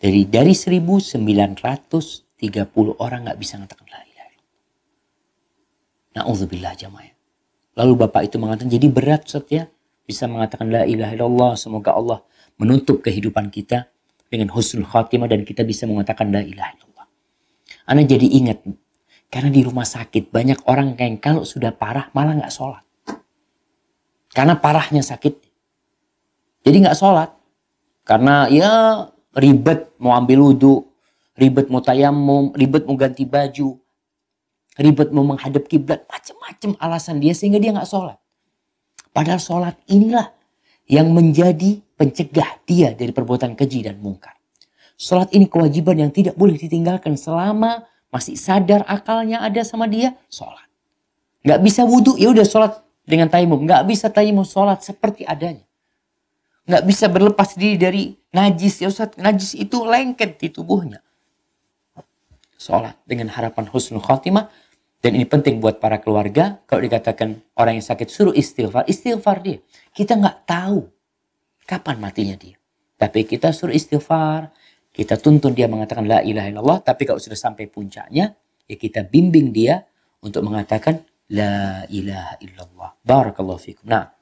Dari dari 1930 orang nggak bisa mengatakan la ilaha illallah. Nauzubillah jamaah. Lalu bapak itu mengatakan jadi berat Ustaz ya bisa mengatakan la ilaha illallah semoga Allah menutup kehidupan kita dengan husnul khatimah dan kita bisa mengatakan la ilaha illallah. Anda jadi ingat karena di rumah sakit banyak orang yang kalau sudah parah malah nggak sholat. Karena parahnya sakit. Jadi nggak sholat. Karena ya ribet mau ambil wudhu, ribet mau tayamum, ribet mau ganti baju, ribet mau menghadap kiblat, macam-macam alasan dia sehingga dia nggak sholat. Padahal sholat inilah yang menjadi pencegah dia dari perbuatan keji dan mungkar. Sholat ini kewajiban yang tidak boleh ditinggalkan selama masih sadar akalnya ada sama dia, sholat. Gak bisa wudhu, ya udah sholat dengan tayamum. Gak bisa tayamum, sholat seperti adanya. Gak bisa berlepas diri dari najis. Ya Ustaz, najis itu lengket di tubuhnya. Sholat dengan harapan husnul khotimah. Dan ini penting buat para keluarga. Kalau dikatakan orang yang sakit suruh istighfar, istighfar dia. Kita gak tahu kapan matinya dia. Tapi kita suruh istighfar, kita tuntun dia mengatakan la ilaha illallah, tapi kalau sudah sampai puncaknya, ya kita bimbing dia untuk mengatakan la ilaha illallah. Barakallahu fikum. Nah,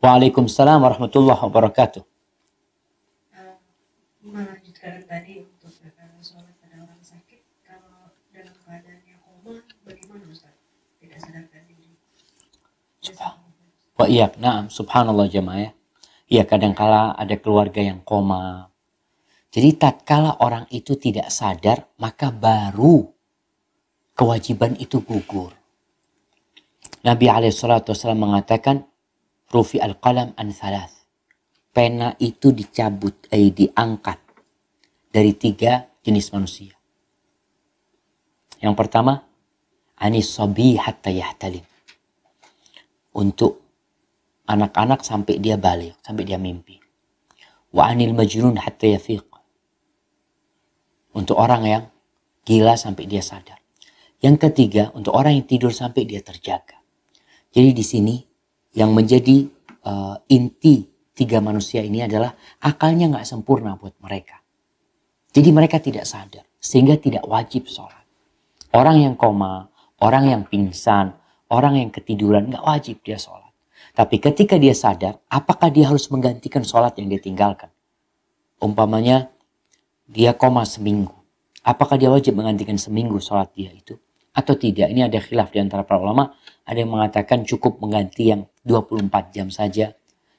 Waalaikumsalam warahmatullahi wabarakatuh. Eh, Melanjutkan tadi Subhanallah. Oh, Wa iya, nah subhanallah jemaah ya. Iya, kadangkala ada keluarga yang koma. Jadi tatkala orang itu tidak sadar, maka baru kewajiban itu gugur. Nabi Alaihissalam mengatakan, Rufi al-qalam an thalath. Pena itu dicabut, eh, diangkat dari tiga jenis manusia. Yang pertama, anis sobi hatta yahtalim untuk anak-anak sampai dia balik, sampai dia mimpi. Wa anil majnun hatta yafiq. Untuk orang yang gila sampai dia sadar. Yang ketiga, untuk orang yang tidur sampai dia terjaga. Jadi di sini yang menjadi uh, inti tiga manusia ini adalah akalnya nggak sempurna buat mereka. Jadi mereka tidak sadar sehingga tidak wajib sholat. Orang yang koma, orang yang pingsan, Orang yang ketiduran nggak wajib dia sholat. Tapi ketika dia sadar, apakah dia harus menggantikan sholat yang dia tinggalkan? Umpamanya dia koma seminggu. Apakah dia wajib menggantikan seminggu sholat dia itu? Atau tidak? Ini ada khilaf di antara para ulama. Ada yang mengatakan cukup mengganti yang 24 jam saja.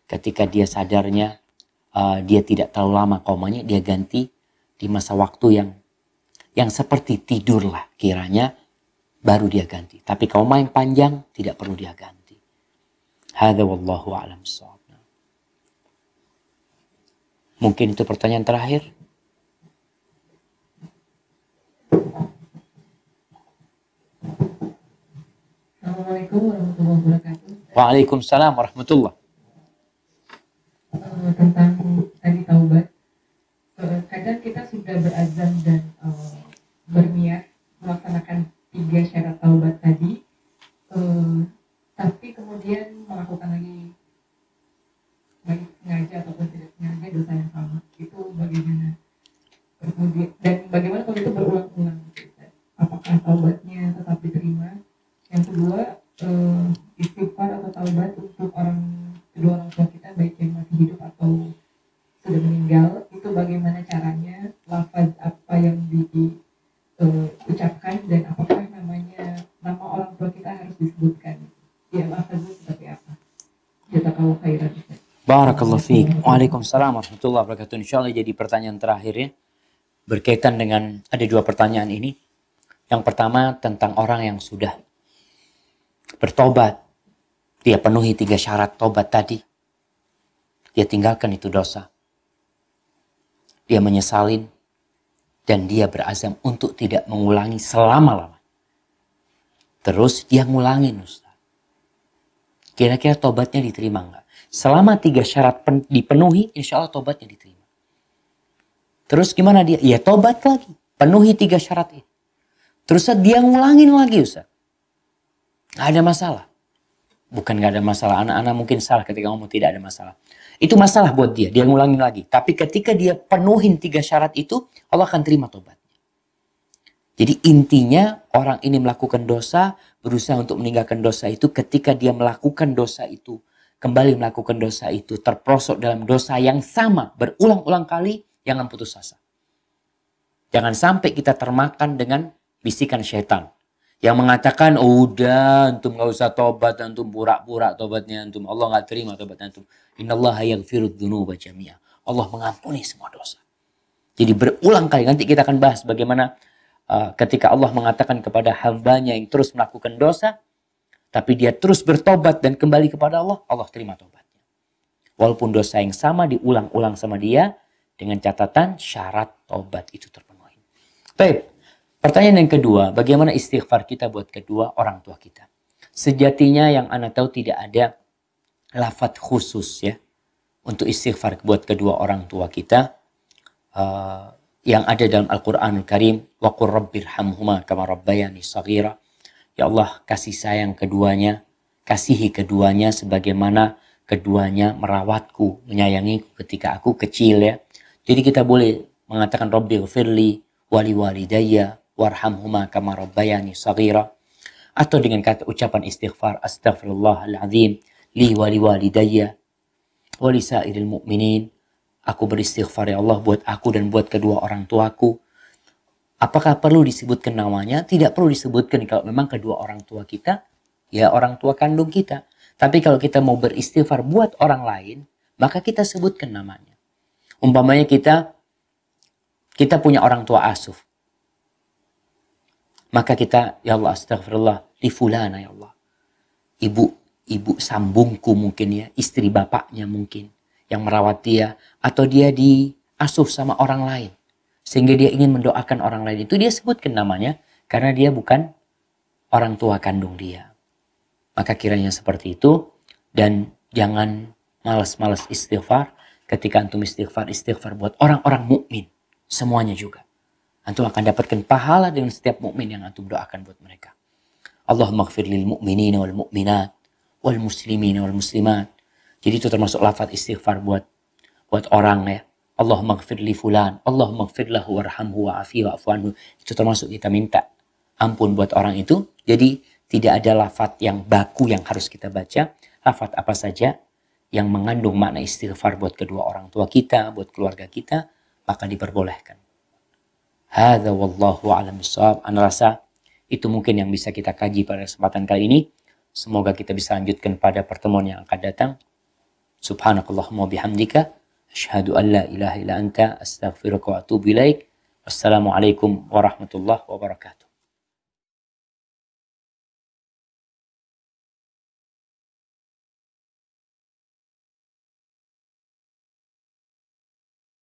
Ketika dia sadarnya, uh, dia tidak terlalu lama komanya, dia ganti di masa waktu yang yang seperti tidurlah kiranya baru dia ganti. Tapi kalau main panjang tidak perlu dia ganti. Hadza wallahu a'lam Mungkin itu pertanyaan terakhir. Assalamualaikum warahmatullahi wabarakatuh. Waalaikumsalam warahmatullahi. wabarakatuh. Eh, tentang tadi taubat, eh, kadang kita sudah berazam dan uh, berniat melaksanakan tiga syarat taubat tadi uh, tapi kemudian melakukan lagi baik sengaja ataupun tidak sengaja dosa yang sama itu bagaimana kemudian dan bagaimana kalau itu berulang-ulang gitu, apakah taubatnya tetap diterima yang kedua uh, istighfar atau taubat untuk orang kedua orang tua kita baik yang masih hidup atau sudah meninggal itu bagaimana caranya lafaz apa yang di uh, ucapkan dan apakah namanya nama orang tua kita harus disebutkan ya maaf seperti apa kalau khairan Barakallahu fiik. Waalaikumsalam warahmatullahi wabarakatuh. Insya Allah jadi pertanyaan terakhir ya. Berkaitan dengan ada dua pertanyaan ini. Yang pertama tentang orang yang sudah bertobat. Dia penuhi tiga syarat tobat tadi. Dia tinggalkan itu dosa. Dia menyesalin dan dia berazam untuk tidak mengulangi selama-lamanya. Terus dia ngulangin Ustaz. Kira-kira tobatnya diterima enggak? Selama tiga syarat dipenuhi, insya Allah tobatnya diterima. Terus gimana dia? Ya tobat lagi. Penuhi tiga syarat ini. Terus dia ngulangin lagi Ustaz. Gak ada masalah. Bukan gak ada masalah. Anak-anak mungkin salah ketika ngomong tidak ada masalah. Itu masalah buat dia, dia ngulangin lagi. Tapi ketika dia penuhin tiga syarat itu, Allah akan terima tobatnya. Jadi intinya orang ini melakukan dosa, berusaha untuk meninggalkan dosa itu ketika dia melakukan dosa itu, kembali melakukan dosa itu, terprosok dalam dosa yang sama berulang-ulang kali, jangan putus asa. Jangan sampai kita termakan dengan bisikan syaitan yang mengatakan oh, udah antum nggak usah tobat antum pura-pura tobatnya antum Allah nggak terima tobat antum innallaha firud dzunuba jami'a Allah mengampuni semua dosa jadi berulang kali nanti kita akan bahas bagaimana uh, ketika Allah mengatakan kepada hambanya yang terus melakukan dosa tapi dia terus bertobat dan kembali kepada Allah Allah terima tobatnya walaupun dosa yang sama diulang-ulang sama dia dengan catatan syarat tobat itu terpenuhi baik Pertanyaan yang kedua, bagaimana istighfar kita buat kedua orang tua kita? Sejatinya yang anak tahu tidak ada lafat khusus ya untuk istighfar buat kedua orang tua kita uh, yang ada dalam Al-Quran Karim wa rabbirhamhuma kama rabbayani saghira ya Allah kasih sayang keduanya kasihi keduanya sebagaimana keduanya merawatku menyayangiku ketika aku kecil ya jadi kita boleh mengatakan rabbighfirli wali wali daya warhamhuma kama rabbayani saghira atau dengan kata ucapan istighfar astaghfirullahalazim li wa li walidayya wa li sairil mu'minin aku beristighfar ya Allah buat aku dan buat kedua orang tuaku apakah perlu disebutkan namanya tidak perlu disebutkan kalau memang kedua orang tua kita ya orang tua kandung kita tapi kalau kita mau beristighfar buat orang lain maka kita sebutkan namanya umpamanya kita kita punya orang tua asuh maka kita, ya Allah astagfirullah, di fulana ya Allah. Ibu, ibu sambungku mungkin ya, istri bapaknya mungkin yang merawat dia. Atau dia diasuh sama orang lain. Sehingga dia ingin mendoakan orang lain. Itu dia sebutkan namanya karena dia bukan orang tua kandung dia. Maka kiranya seperti itu dan jangan malas-malas istighfar ketika antum istighfar istighfar buat orang-orang mukmin semuanya juga Antum akan dapatkan pahala dengan setiap mukmin yang antum doakan buat mereka. Allahumma gfir lil mu'minina wal mu'minat wal muslimina wal muslimat. Jadi itu termasuk lafaz istighfar buat buat orang ya. Allah gfir li fulan, Allah gfir lahu warhamhu wa'afi wa'fu anhu. Itu termasuk kita minta ampun buat orang itu. Jadi tidak ada lafat yang baku yang harus kita baca. Lafat apa saja yang mengandung makna istighfar buat kedua orang tua kita, buat keluarga kita, maka diperbolehkan. Hadza wallahu a'lam bishawab. Ana rasa itu mungkin yang bisa kita kaji pada kesempatan kali ini. Semoga kita bisa lanjutkan pada pertemuan yang akan datang. Subhanakallahumma bihamdika asyhadu an la ilaha illa anta astaghfiruka wa atubu ilaik. Wassalamualaikum warahmatullahi wabarakatuh.